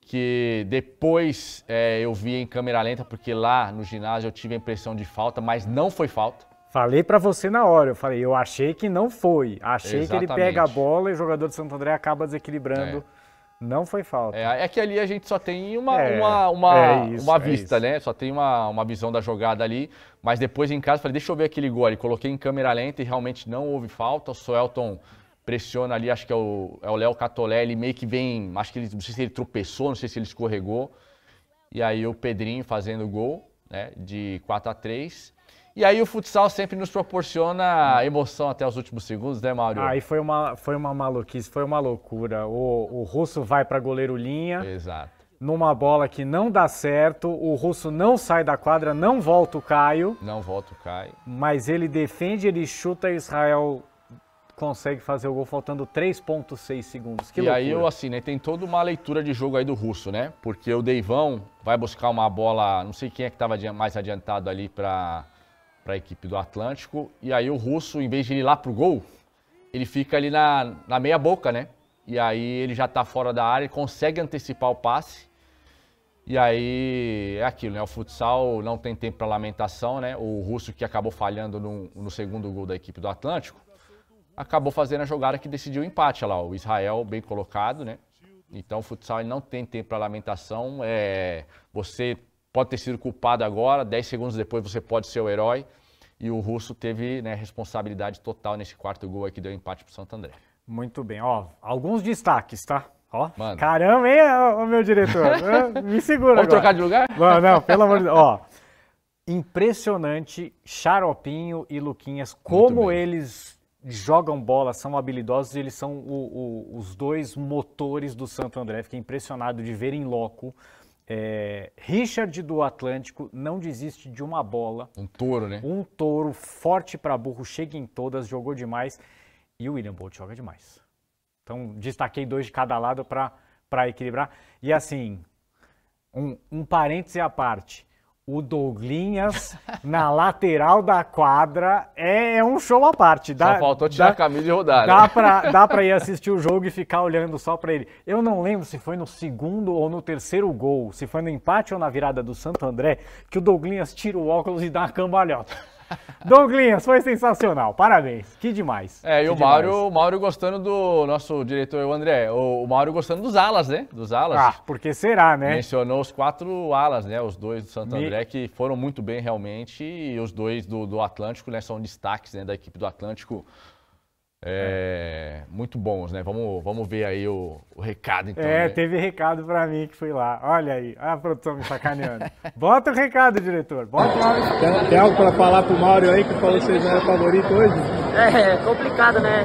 que depois é, eu vi em câmera lenta, porque lá no ginásio eu tive a impressão de falta, mas não foi falta. Falei para você na hora, eu falei, eu achei que não foi. Achei Exatamente. que ele pega a bola e o jogador de Santo André acaba desequilibrando. É não foi falta. É, é, que ali a gente só tem uma, é, uma, uma, é isso, uma é vista, né? Só tem uma, uma visão da jogada ali. Mas depois em casa falei, deixa eu ver aquele gol ali. Coloquei em câmera lenta e realmente não houve falta. O Soelton pressiona ali, acho que é, é o Léo Catolé, ele meio que vem, acho que ele, não sei se ele tropeçou, não sei se ele escorregou. E aí o Pedrinho fazendo o gol, né? De 4 a 3 e aí o futsal sempre nos proporciona emoção até os últimos segundos, né, Mauro? Aí foi uma, foi uma maluquice, foi uma loucura. O, o russo vai para goleiro linha. Exato. Numa bola que não dá certo, o russo não sai da quadra, não volta o Caio. Não volta o Caio. Mas ele defende, ele chuta, Israel consegue fazer o gol faltando 3,6 segundos. Que e loucura. aí eu assim, né? Tem toda uma leitura de jogo aí do russo, né? Porque o Deivão vai buscar uma bola, não sei quem é que estava mais adiantado ali para para a equipe do Atlântico. E aí o Russo, em vez de ir lá pro gol, ele fica ali na, na meia boca, né? E aí ele já está fora da área, consegue antecipar o passe. E aí é aquilo, né? O futsal não tem tempo para lamentação, né? O Russo que acabou falhando no, no segundo gol da equipe do Atlântico, acabou fazendo a jogada que decidiu o empate Olha lá, o Israel bem colocado, né? Então o futsal ele não tem tempo para lamentação, é você pode ter sido culpado agora, 10 segundos depois você pode ser o herói. E o Russo teve né, responsabilidade total nesse quarto gol aí que deu empate para o Santo André. Muito bem, ó, alguns destaques, tá? Ó, Mano. caramba, hein, o meu diretor? Ah, me segura Vamos agora. trocar de lugar? Não, não, pelo amor de Deus. Ó, impressionante, Xaropinho e Luquinhas, como eles jogam bola, são habilidosos, eles são o, o, os dois motores do Santo André. Fiquei impressionado de ver em loco é, Richard do Atlântico não desiste de uma bola. Um touro, né? Um touro forte para burro, chega em todas, jogou demais. E o William Bolt joga demais. Então, destaquei dois de cada lado para equilibrar. E assim, um, um parêntese à parte o Douglinhas na lateral da quadra é, é um show à parte. Dá, só faltou tirar dá, a camisa e rodar. Dá né? pra, dá pra ir assistir o jogo e ficar olhando só pra ele. Eu não lembro se foi no segundo ou no terceiro gol, se foi no empate ou na virada do Santo André, que o Douglinhas tira o óculos e dá uma cambalhota. Douglinhas, foi sensacional, parabéns, que demais. É, e o Mauro, o Mauro gostando do nosso diretor, o André, o, o Mauro gostando dos alas, né? Dos alas. Ah, porque será, né? Mencionou os quatro alas, né? Os dois do Santo Me... André, que foram muito bem realmente, e os dois do, do Atlântico, né? São destaques né? da equipe do Atlântico é, muito bons, né? Vamos, vamos ver aí o, o recado, então. É, né? teve recado para mim que fui lá. Olha aí, a produção me sacaneando. Bota o recado, diretor. Bota o Mauro. Tem, tem algo para falar pro Mauro aí que falou que ele não eram favorito hoje? É, é, complicado, né?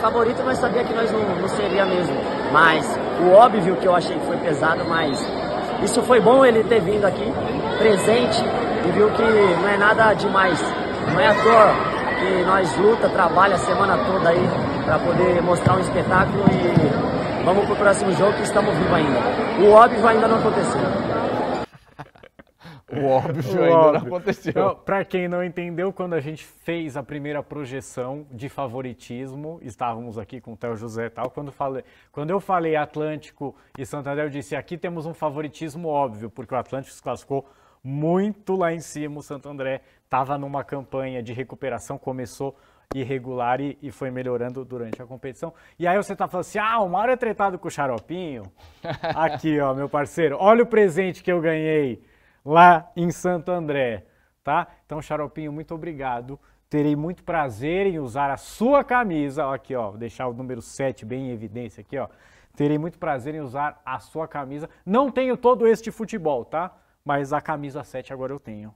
Favorito, mas sabia que nós não, não seria mesmo. Mas o óbvio que eu achei que foi pesado, mas isso foi bom ele ter vindo aqui, presente, e viu que não é nada demais. Não é à toa que nós luta, trabalha a semana toda aí para poder mostrar um espetáculo e vamos pro próximo jogo que estamos vivos ainda. O óbvio ainda não aconteceu. O óbvio o ainda óbvio. não aconteceu. para quem não entendeu, quando a gente fez a primeira projeção de favoritismo, estávamos aqui com o Théo José e tal, quando, falei, quando eu falei Atlântico e Santander, eu disse, aqui temos um favoritismo óbvio, porque o Atlântico se classificou muito lá em cima. O Santo André estava numa campanha de recuperação, começou irregular e, e, foi melhorando durante a competição. E aí você tá falando assim, ah, o Mauro é tretado com o Xaropinho. Aqui, ó, meu parceiro, olha o presente que eu ganhei lá em Santo André, tá? Então, Xaropinho, muito obrigado. Terei muito prazer em usar a sua camisa, aqui, ó, vou deixar o número 7 bem em evidência aqui, ó. Terei muito prazer em usar a sua camisa. Não tenho todo este futebol, tá? mas a camisa 7 agora eu tenho.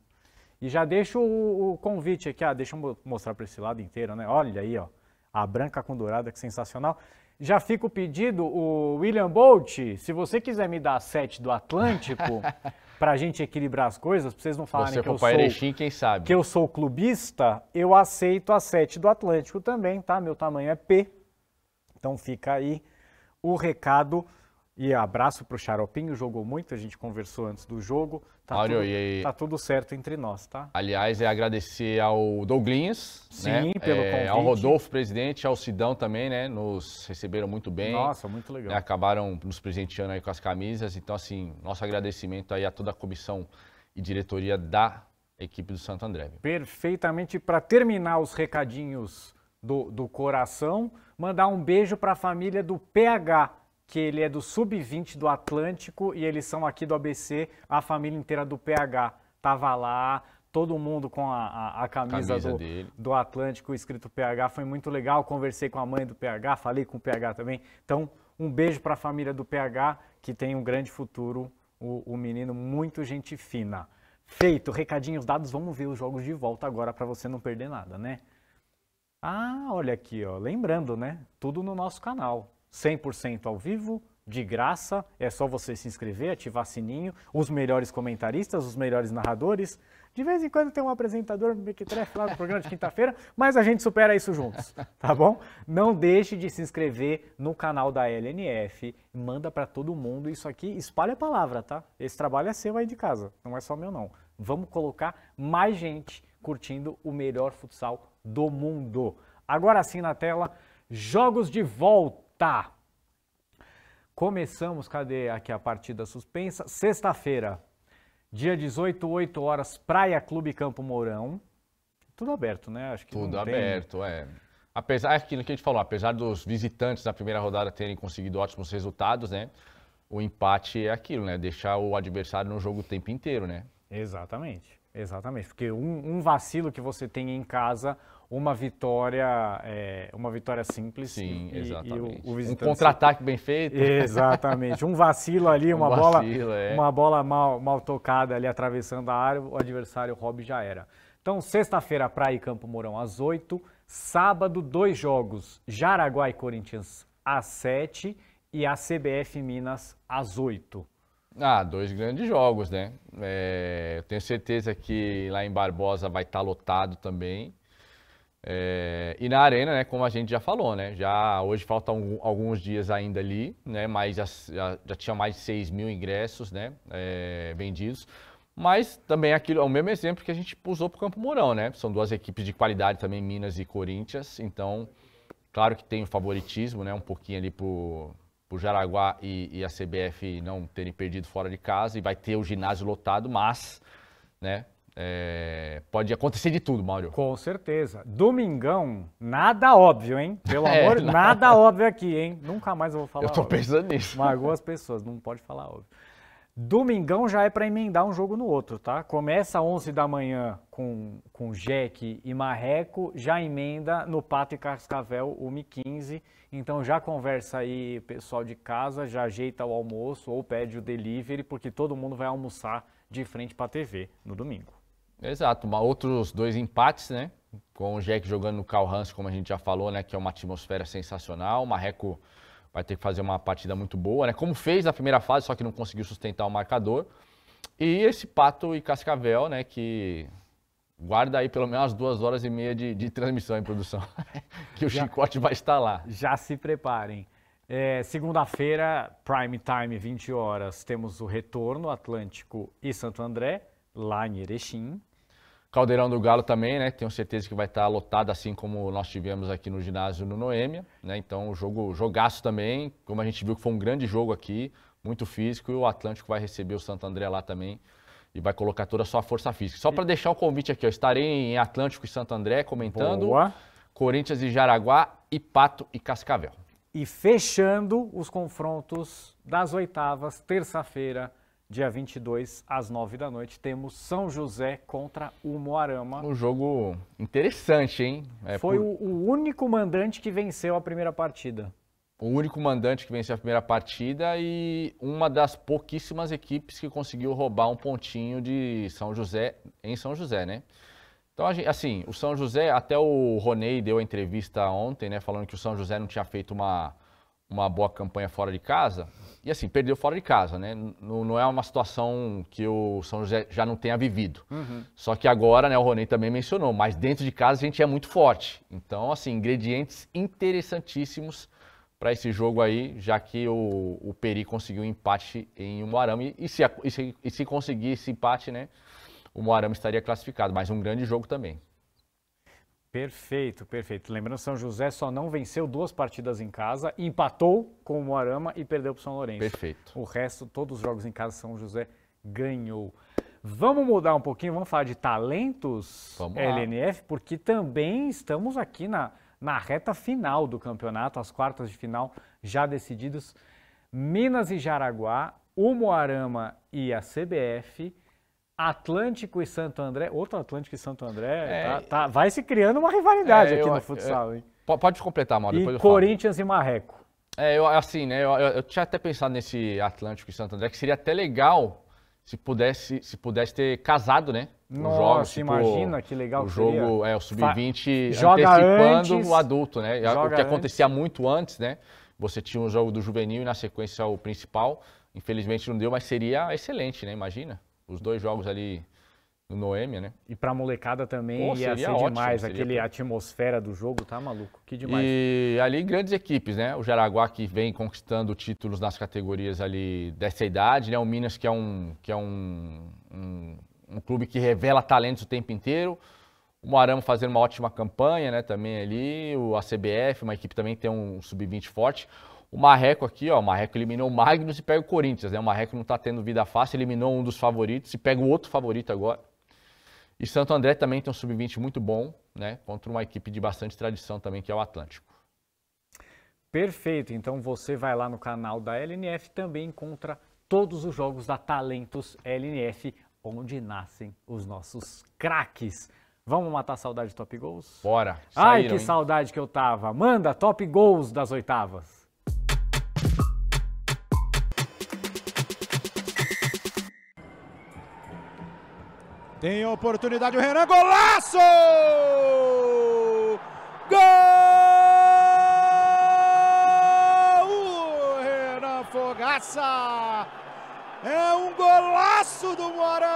E já deixo o, o convite aqui, ah, deixa eu mostrar para esse lado inteiro, né? Olha aí, ó, a branca com dourada, que sensacional. Já fica o pedido, o William Bolt, se você quiser me dar a 7 do Atlântico, para a gente equilibrar as coisas, para vocês não falarem você que eu sou Erechim, quem sabe. que eu sou clubista, eu aceito a 7 do Atlântico também, tá? Meu tamanho é P. Então fica aí o recado. E abraço para o Xaropinho, jogou muito, a gente conversou antes do jogo. Tá, Olha, tudo, e... tá tudo certo entre nós, tá? Aliás, é agradecer ao Douglinhas, né? Sim, né? pelo é, convite. Ao Rodolfo, presidente, ao Sidão também, né? Nos receberam muito bem. Nossa, muito legal. Né? Acabaram nos presenteando aí com as camisas. Então, assim, nosso agradecimento aí a toda a comissão e diretoria da equipe do Santo André. Perfeitamente. Para terminar os recadinhos do, do coração, mandar um beijo para a família do PH que ele é do Sub-20 do Atlântico e eles são aqui do ABC, a família inteira do PH. Tava lá, todo mundo com a, a, a camisa, camisa do, do, Atlântico escrito PH. Foi muito legal. Conversei com a mãe do PH, falei com o PH também. Então, um beijo para a família do PH, que tem um grande futuro. O, o, menino, muito gente fina. Feito, recadinhos dados. Vamos ver os jogos de volta agora para você não perder nada, né? Ah, olha aqui, ó. Lembrando, né? Tudo no nosso canal. 100% ao vivo, de graça, é só você se inscrever, ativar sininho, os melhores comentaristas, os melhores narradores. De vez em quando tem um apresentador no Mequetrefe lá no programa de quinta-feira, mas a gente supera isso juntos, tá bom? Não deixe de se inscrever no canal da LNF, manda para todo mundo isso aqui, espalha a palavra, tá? Esse trabalho é seu aí de casa, não é só meu não. Vamos colocar mais gente curtindo o melhor futsal do mundo. Agora sim na tela, jogos de volta. Tá. Começamos, cadê aqui a partida suspensa? Sexta-feira, dia 18, 8 horas, Praia Clube Campo Mourão. Tudo aberto, né? Acho que Tudo aberto, tem... é. Apesar é aquilo que a gente falou, apesar dos visitantes na primeira rodada terem conseguido ótimos resultados, né? O empate é aquilo, né? Deixar o adversário no jogo o tempo inteiro, né? Exatamente, exatamente. Porque um, um vacilo que você tem em casa, uma vitória, é, uma vitória simples. Sim, e, exatamente. E o, o um contra-ataque bem feito. Exatamente. Um vacilo ali, um uma vacilo, bola, é. uma bola mal, mal tocada ali atravessando a área, o adversário Rob já era. Então, sexta-feira, Praia e Campo Mourão às oito sábado, dois jogos, Jaraguá e Corinthians às sete e a CBF Minas às oito Ah, dois grandes jogos, né? É, eu tenho certeza que lá em Barbosa vai estar tá lotado também. É, e na arena, né, como a gente já falou, né, já hoje faltam alguns dias ainda ali, né, mas já, já, já tinha mais de 6 mil ingressos, né, é, vendidos. Mas também aquilo, é o mesmo exemplo que a gente usou para o Campo Mourão, né, são duas equipes de qualidade também, Minas e Corinthians, então, claro que tem o favoritismo, né, um pouquinho ali para o Jaraguá e, e a CBF não terem perdido fora de casa e vai ter o ginásio lotado, mas, né, é, pode acontecer de tudo, Mauro. Com certeza. Domingão, nada óbvio, hein? Pelo é, amor, é, nada... nada óbvio aqui, hein? Nunca mais eu vou falar. Eu tô óbvio. pensando nisso. Magoa as pessoas, não pode falar óbvio. Domingão já é para emendar um jogo no outro, tá? Começa 11 da manhã com, com Jack e Marreco, já emenda no Pato e Cascavel, 1h15. Então já conversa aí, pessoal de casa, já ajeita o almoço ou pede o delivery, porque todo mundo vai almoçar de frente para a TV no domingo. Exato, outros dois empates, né? Com o Jack jogando no Carl Hans, como a gente já falou, né? Que é uma atmosfera sensacional. O Marreco vai ter que fazer uma partida muito boa, né? Como fez na primeira fase, só que não conseguiu sustentar o marcador. E esse Pato e Cascavel, né? Que guarda aí pelo menos duas horas e meia de, de transmissão em produção, que o já, chicote vai estar lá. Já se preparem. É, Segunda-feira, prime time, 20 horas, temos o retorno Atlântico e Santo André, lá em Erechim. Caldeirão do Galo também, né? Tenho certeza que vai estar lotado, assim como nós tivemos aqui no ginásio no Noêmia, né? Então, o jogo, jogaço também, como a gente viu que foi um grande jogo aqui, muito físico, e o Atlântico vai receber o Santo André lá também e vai colocar toda a sua força física. Só para deixar o convite aqui, eu estarei em Atlântico e Santo André comentando. Boa. Corinthians e Jaraguá, e Pato e Cascavel. E fechando os confrontos das oitavas, terça-feira, Dia 22, às 9 da noite, temos São José contra o Moarama. Um jogo interessante, hein? É Foi por... o único mandante que venceu a primeira partida. O único mandante que venceu a primeira partida e uma das pouquíssimas equipes que conseguiu roubar um pontinho de São José em São José, né? Então, assim, o São José, até o Roney deu a entrevista ontem, né, falando que o São José não tinha feito uma, uma boa campanha fora de casa. E assim, perdeu fora de casa, né? Não, não é uma situação que o São José já não tenha vivido. Uhum. Só que agora, né, o Ronen também mencionou, mas dentro de casa a gente é muito forte. Então, assim, ingredientes interessantíssimos para esse jogo aí, já que o, o Peri conseguiu um empate em Umuarama. E, se, e, se, e se conseguir esse empate, né, o Moarama estaria classificado. Mas um grande jogo também. Perfeito, perfeito. Lembrando, São José só não venceu duas partidas em casa, empatou com o Moarama e perdeu para o São Lourenço. Perfeito. O resto, todos os jogos em casa, São José ganhou. Vamos mudar um pouquinho, vamos falar de talentos vamos LNF, lá. porque também estamos aqui na, na reta final do campeonato, as quartas de final já decididos. Minas e Jaraguá, o Moarama e a CBF Atlântico e Santo André, outro Atlântico e Santo André, é, tá, tá, vai se criando uma rivalidade é, aqui eu, no futsal. É, pode completar, Mauro, depois eu Corinthians falo. e Marreco. É, eu, assim, né, eu, eu, tinha até pensado nesse Atlântico e Santo André, que seria até legal se pudesse, se pudesse ter casado, né? Nossa, jogo, tipo, imagina que legal o jogo, é, o Sub-20 antecipando antes, o adulto, né? O que acontecia antes. muito antes, né? Você tinha um jogo do juvenil e na sequência o principal. Infelizmente não deu, mas seria excelente, né? Imagina os dois jogos ali no Noêmia, né? E pra molecada também Pô, ia ser ótimo, demais, aquele pra... atmosfera do jogo, tá maluco? Que demais. E ali grandes equipes, né? O Jaraguá que vem conquistando títulos nas categorias ali dessa idade, né? O Minas que é um, que é um, um, um clube que revela talentos o tempo inteiro. O Moarama fazendo uma ótima campanha, né? Também ali, o ACBF, uma equipe também tem um sub-20 forte. O Marreco aqui, ó, o Marreco eliminou o Magnus e pega o Corinthians, né? O Marreco não está tendo vida fácil, eliminou um dos favoritos e pega o outro favorito agora. E Santo André também tem um sub-20 muito bom, né? Contra uma equipe de bastante tradição também, que é o Atlântico. Perfeito. Então você vai lá no canal da LNF também encontra todos os jogos da Talentos LNF, onde nascem os nossos craques. Vamos matar a saudade de Top Goals? Bora. Saíram, Ai, que hein? saudade que eu tava. Manda Top Goals das oitavas. Tem oportunidade o Renan, golaço! Gol! O uh, Renan Fogaça! É um golaço do Morama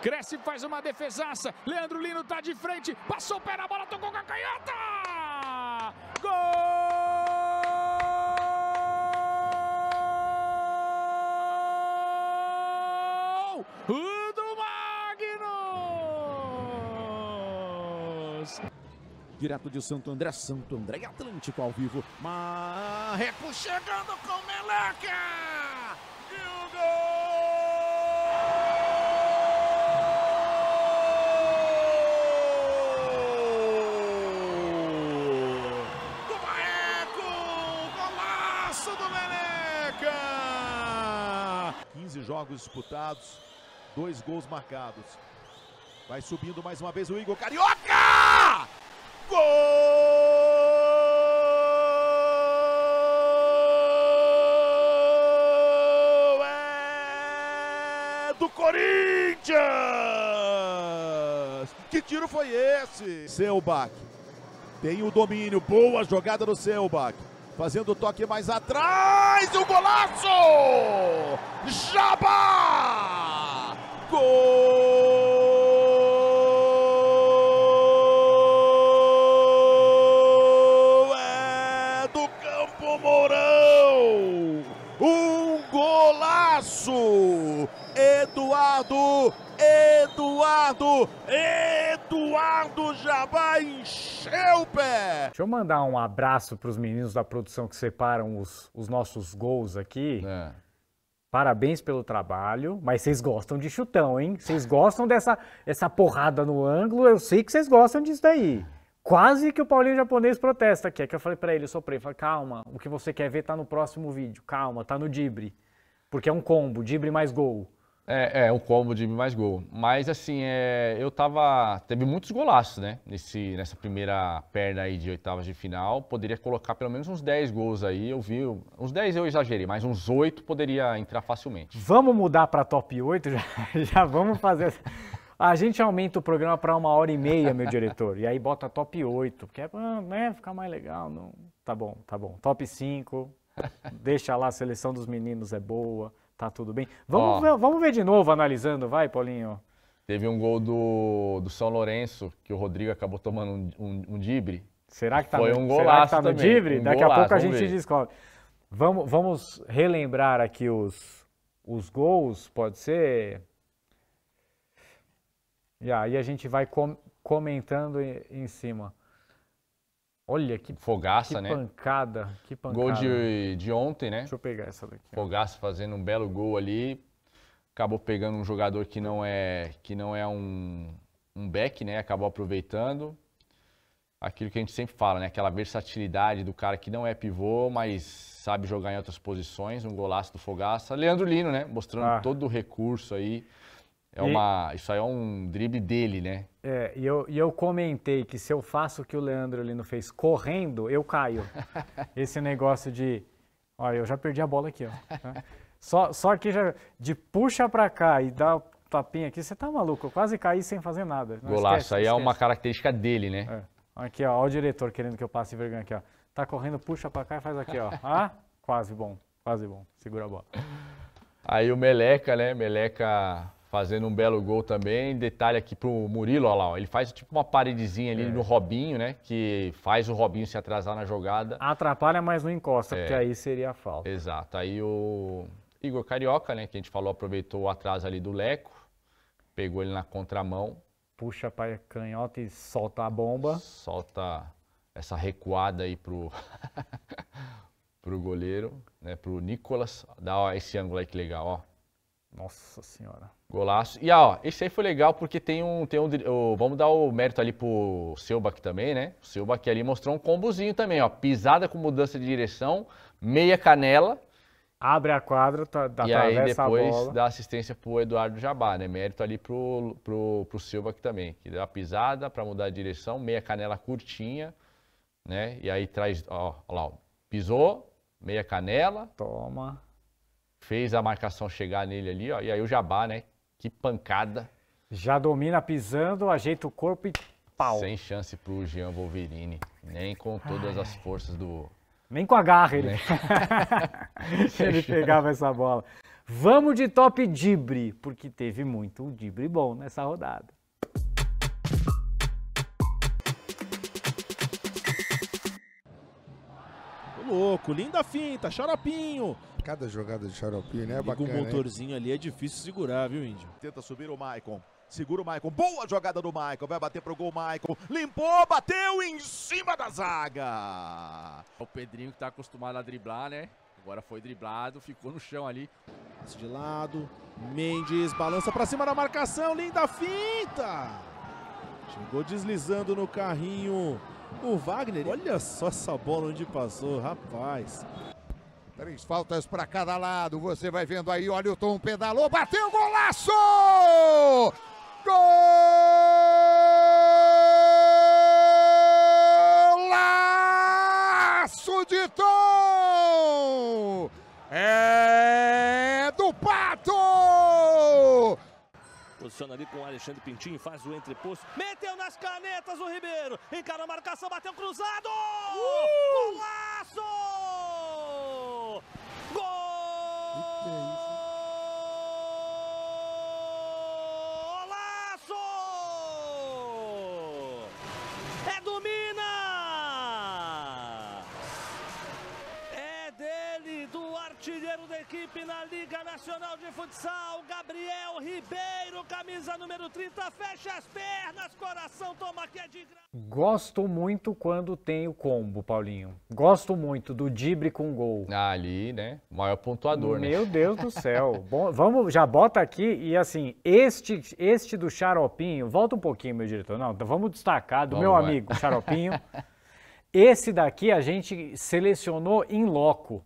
Cresce, faz uma defesaça. Leandro Lino tá de frente, passou o pé na bola, tocou com a canhota! Gol! direto de Santo André, Santo André e Atlântico ao vivo. Marreco chegando com Meleca! E o gol! Do Marreco! Golaço do Meleca! 15 jogos disputados, dois gols marcados. Vai subindo mais uma vez o Igor Carioca! Gol! É do Corinthians! Que tiro foi esse? Selbach. Tem o domínio. Boa jogada do Selbach. Fazendo o toque mais atrás. E o golaço! Jabá! Gol! Eduardo, Eduardo, Eduardo já vai encher o pé. Deixa eu mandar um abraço para os meninos da produção que separam os, os nossos gols aqui. É. Parabéns pelo trabalho, mas vocês gostam de chutão, hein? Vocês gostam dessa essa porrada no ângulo, eu sei que vocês gostam disso daí. Quase que o Paulinho japonês protesta aqui. É que eu falei para ele, eu soprei, falei, calma, o que você quer ver tá no próximo vídeo, calma, tá no Dibre. Porque é um combo, Dibre mais gol. É, é um combo de mais gol. Mas assim, é, eu tava. Teve muitos golaços, né? Nesse, nessa primeira perna aí de oitavas de final. Poderia colocar pelo menos uns 10 gols aí. Eu vi. Uns 10 eu exagerei, mas uns 8 poderia entrar facilmente. Vamos mudar para top 8? Já, já vamos fazer. A gente aumenta o programa para uma hora e meia, meu diretor. e aí bota top 8, porque é, né, ficar mais legal. Não... Tá bom, tá bom. Top 5, deixa lá, a seleção dos meninos é boa. Tá tudo bem. Vamos, ver, vamos ver de novo, analisando, vai, Paulinho. Teve um gol do, do São Lourenço, que o Rodrigo acabou tomando um, um, um dibre. Será que tá Foi no, um golaço será que tá no também, dibre? Um Daqui golaço, a pouco a gente ver. descobre. Vamos, vamos relembrar aqui os, os gols, pode ser? E aí a gente vai com, comentando em, em cima. Olha que Fogaça, que né? pancada, que pancada. Gol de, de ontem, né? Deixa eu pegar essa daqui. Fogaça fazendo um belo gol ali. Acabou pegando um jogador que não é que não é um, um back, né? Acabou aproveitando. Aquilo que a gente sempre fala, né? Aquela versatilidade do cara que não é pivô, mas sabe jogar em outras posições. Um golaço do Fogaça. Leandro Lino, né? Mostrando ah. todo o recurso aí. É e... uma, isso aí é um drible dele, né? É, e eu, e eu comentei que se eu faço o que o Leandro Lino fez correndo, eu caio. Esse negócio de. Olha, eu já perdi a bola aqui, ó. Tá? Só, só que já, de puxa para cá e dá tapinha aqui, você tá maluco, eu quase caí sem fazer nada. Não Golaço, esquece, aí esquece. é uma característica dele, né? É. Aqui, ó, ó, o diretor querendo que eu passe vergonha aqui, ó. Tá correndo, puxa pra cá e faz aqui, ó. Ah, quase bom, quase bom. Segura a bola. Aí o Meleca, né? Meleca fazendo um belo gol também. Detalhe aqui pro Murilo, olha lá, ó, ele faz tipo uma paredezinha ali é. no Robinho, né? Que faz o Robinho se atrasar na jogada. Atrapalha, mas não encosta, é. porque aí seria a falta. Exato. Aí o Igor Carioca, né, que a gente falou, aproveitou o atraso ali do Leco, pegou ele na contramão. Puxa para canhota e solta a bomba. Solta essa recuada aí pro pro goleiro, né, pro Nicolas. Dá ó, esse ângulo aí que legal, ó. Nossa senhora. Golaço. E ah, ó, esse aí foi legal porque tem um. Tem um vamos dar o mérito ali pro aqui também, né? O Selbach ali mostrou um combozinho também, ó. Pisada com mudança de direção, meia canela. Abre a quadra, tá, tá, e aí depois dá assistência pro Eduardo Jabá, né? Mérito ali pro, pro, pro Selbach também. Que deu a pisada para mudar de direção, meia canela curtinha, né? E aí traz, ó, ó lá, ó, pisou, meia canela. Toma. Fez a marcação chegar nele ali, ó. E aí o Jabá, né? Que pancada. Já domina pisando, ajeita o corpo e pau. Sem chance pro Jean Wolverine. Nem com todas Ai. as forças do. Nem com a garra ele. ele pegava essa bola. Vamos de top Dibre, porque teve muito Dibre bom nessa rodada. louco, linda finta, choropinho. Cada jogada de xaropinho, né? É Bacana, o motorzinho hein? ali é difícil segurar, viu, Índio? Tenta subir o Maicon. Segura o Maicon. Boa jogada do Maicon. Vai bater pro gol, Maicon. Limpou, bateu em cima da zaga. O Pedrinho que tá acostumado a driblar, né? Agora foi driblado, ficou no chão ali. De lado, Mendes balança para cima da marcação, linda finta! Chegou deslizando no carrinho o Wagner. Olha só essa bola onde passou, rapaz. Três faltas para cada lado. Você vai vendo aí, olha o Tom pedalou, bateu golaço! Golaço de Tom! É do Pato! Posiciona ali com o Alexandre Pintinho, faz o entreposto. Meteu nas canetas o Ribeiro. Encara a marcação, bateu cruzado! Uh! Golaço! equipe na Liga Nacional de Futsal. Gabriel Ribeiro, camisa número 30, fecha as pernas, coração, toma que é de graça. Gosto muito quando tem o combo, Paulinho. Gosto muito do Dibre com gol. Ah, ali, né? Maior pontuador, Meu né? Meu Deus do céu. Bom, vamos, já bota aqui e assim, este este do Xaropinho, volta um pouquinho, meu diretor. Não, então vamos destacar do vamos meu amigo Xaropinho. Esse daqui a gente selecionou em loco.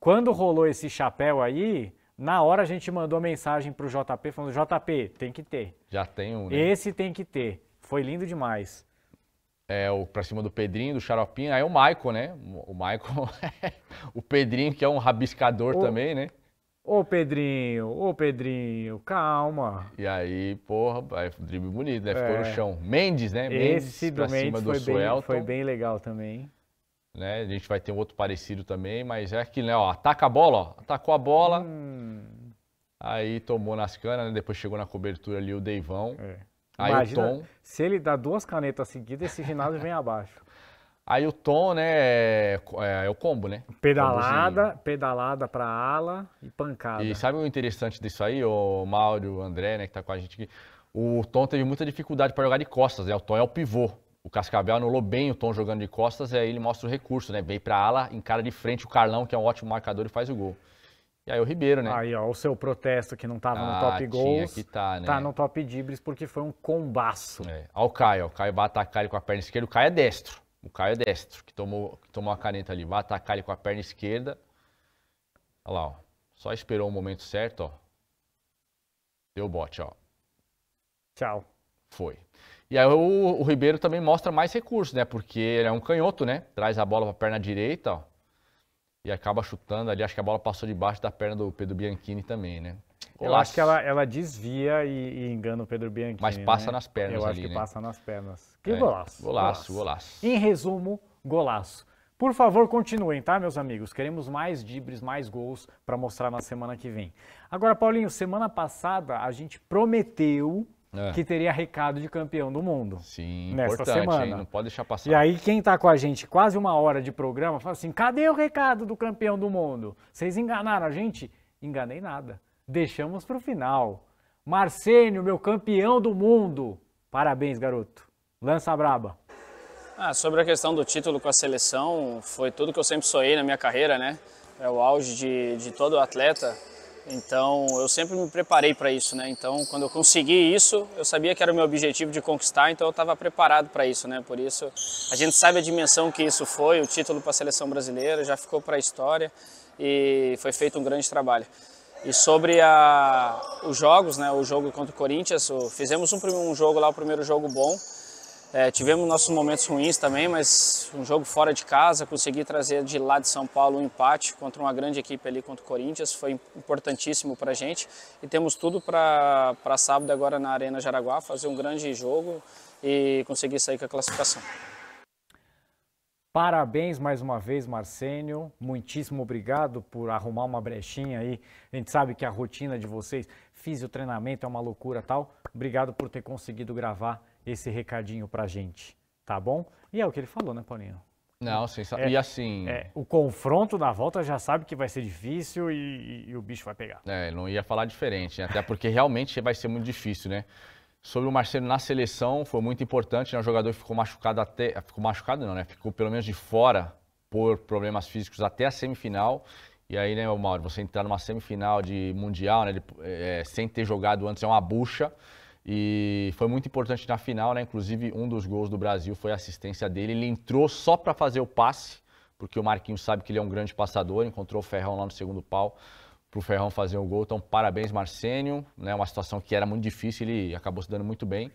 Quando rolou esse chapéu aí, na hora a gente mandou mensagem pro JP falando: JP, tem que ter. Já tem um, né? Esse tem que ter. Foi lindo demais. É, o pra cima do Pedrinho, do Xaropinho, aí o Maicon, né? O Maicon, o Pedrinho, que é um rabiscador o... também, né? Ô Pedrinho, ô Pedrinho, calma. E aí, porra, aí, drible bonito, né? Ficou é. no chão. Mendes, né? Mendes Esse do Mendes cima foi, do bem, foi bem legal também. Né? A gente vai ter um outro parecido também, mas é aquilo, né? Ó, ataca a bola, ó. atacou a bola, hum. aí tomou nas canas, né? depois chegou na cobertura ali o Deivão. É. Aí Imagina, o Tom... se ele dá duas canetas seguidas, esse ginásio vem abaixo. Aí o Tom, né, é, é, é o combo, né? Pedalada, Combozinho. pedalada pra ala e pancada. E sabe o interessante disso aí, o Mauro, o André, né, que tá com a gente aqui? O Tom teve muita dificuldade para jogar de costas, né? O Tom é o pivô o Cascavel anulou bem o Tom jogando de costas, e aí ele mostra o recurso, né? Vem pra ala, encara de frente o Carlão, que é um ótimo marcador, e faz o gol. E aí o Ribeiro, né? Aí, ó, o seu protesto que não tava ah, no top gols. Que tá, né? tá no top dibres porque foi um combaço. É. o Caio, ó. o Caio vai atacar ele com a perna esquerda, o Caio é destro. O Caio é destro, que tomou, que tomou a caneta ali. Vai atacar ele com a perna esquerda. Olha lá, ó. Só esperou o momento certo, ó. Deu bote, ó. Tchau. Foi. E aí o, o, Ribeiro também mostra mais recursos, né? Porque ele é um canhoto, né? Traz a bola para a perna direita, ó. E acaba chutando ali. Acho que a bola passou debaixo da perna do Pedro Bianchini também, né? Eu acho que ela, ela desvia e, e, engana o Pedro Bianchini. Mas né? passa né? nas pernas, Eu ali, acho que né? passa nas pernas. Que é. golaço, golaço. Golaço, golaço. Em resumo, golaço. Por favor, continuem, tá, meus amigos? Queremos mais dibres, mais gols para mostrar na semana que vem. Agora, Paulinho, semana passada a gente prometeu é. que teria recado de campeão do mundo. Sim, nesta importante, semana. Hein? não pode deixar passar. E aí quem está com a gente quase uma hora de programa fala assim, cadê o recado do campeão do mundo? Vocês enganaram a gente? Enganei nada. Deixamos para o final. Marcênio, meu campeão do mundo. Parabéns, garoto. Lança a braba. Ah, sobre a questão do título com a seleção, foi tudo que eu sempre sonhei na minha carreira, né? É o auge de, de todo atleta. Então eu sempre me preparei para isso, né? Então quando eu consegui isso, eu sabia que era o meu objetivo de conquistar, então eu estava preparado para isso, né? Por isso a gente sabe a dimensão que isso foi, o título para a seleção brasileira já ficou para a história e foi feito um grande trabalho. E sobre a, os jogos, né? O jogo contra o Corinthians, o, fizemos um, um jogo lá, o primeiro jogo bom. É, tivemos nossos momentos ruins também, mas um jogo fora de casa, consegui trazer de lá de São Paulo um empate contra uma grande equipe ali, contra o Corinthians, foi importantíssimo para a gente. E temos tudo para sábado agora na Arena Jaraguá, fazer um grande jogo e conseguir sair com a classificação. Parabéns mais uma vez, Marcênio. Muitíssimo obrigado por arrumar uma brechinha aí. A gente sabe que a rotina de vocês, fiz o treinamento, é uma loucura tal. Obrigado por ter conseguido gravar esse recadinho pra gente, tá bom? E é o que ele falou, né, Paulinho? Não, sensacional. É, e assim. É, o confronto na volta já sabe que vai ser difícil e, e, e o bicho vai pegar. É, não ia falar diferente, né? Até porque realmente vai ser muito difícil, né? Sobre o Marcelo na seleção, foi muito importante, né? O jogador ficou machucado até. Ficou machucado, não, né? Ficou pelo menos de fora por problemas físicos até a semifinal. E aí, né, Mauro, você entrar numa semifinal de Mundial, né? De, é, sem ter jogado antes é uma bucha. E foi muito importante na final, né? Inclusive, um dos gols do Brasil foi a assistência dele. Ele entrou só para fazer o passe, porque o Marquinhos sabe que ele é um grande passador, encontrou o Ferrão lá no segundo pau para o Ferrão fazer o gol. Então, parabéns, Marcênio. Né? Uma situação que era muito difícil, ele acabou se dando muito bem.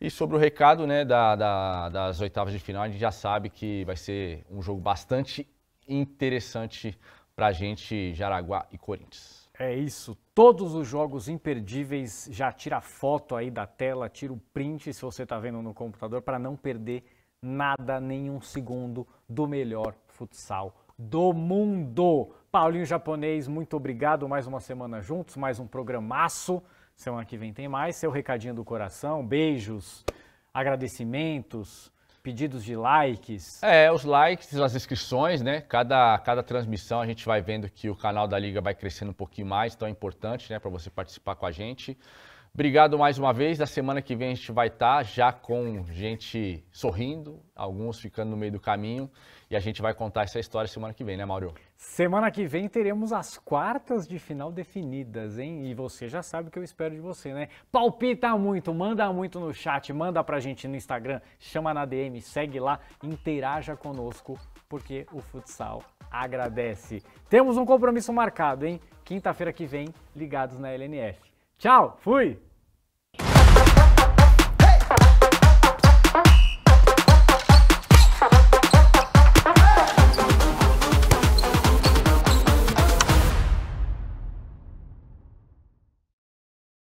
E sobre o recado né, da, da, das oitavas de final, a gente já sabe que vai ser um jogo bastante interessante para a gente, Jaraguá e Corinthians. É isso. Todos os jogos imperdíveis já tira foto aí da tela, tira o print se você está vendo no computador para não perder nada, nenhum segundo do melhor futsal do mundo. Paulinho Japonês, muito obrigado. Mais uma semana juntos, mais um programaço. Semana que vem tem mais. Seu recadinho do coração, beijos, agradecimentos pedidos de likes. É, os likes, as inscrições, né? Cada, cada transmissão a gente vai vendo que o canal da Liga vai crescendo um pouquinho mais, então é importante, né, para você participar com a gente. Obrigado mais uma vez. Na semana que vem a gente vai estar tá já com gente sorrindo, alguns ficando no meio do caminho, e a gente vai contar essa história semana que vem, né, Mauro? Semana que vem teremos as quartas de final definidas, hein? E você já sabe o que eu espero de você, né? Palpita muito, manda muito no chat, manda pra gente no Instagram, chama na DM, segue lá, interaja conosco, porque o futsal agradece. Temos um compromisso marcado, hein? Quinta-feira que vem, ligados na LNF. Tchau, fui!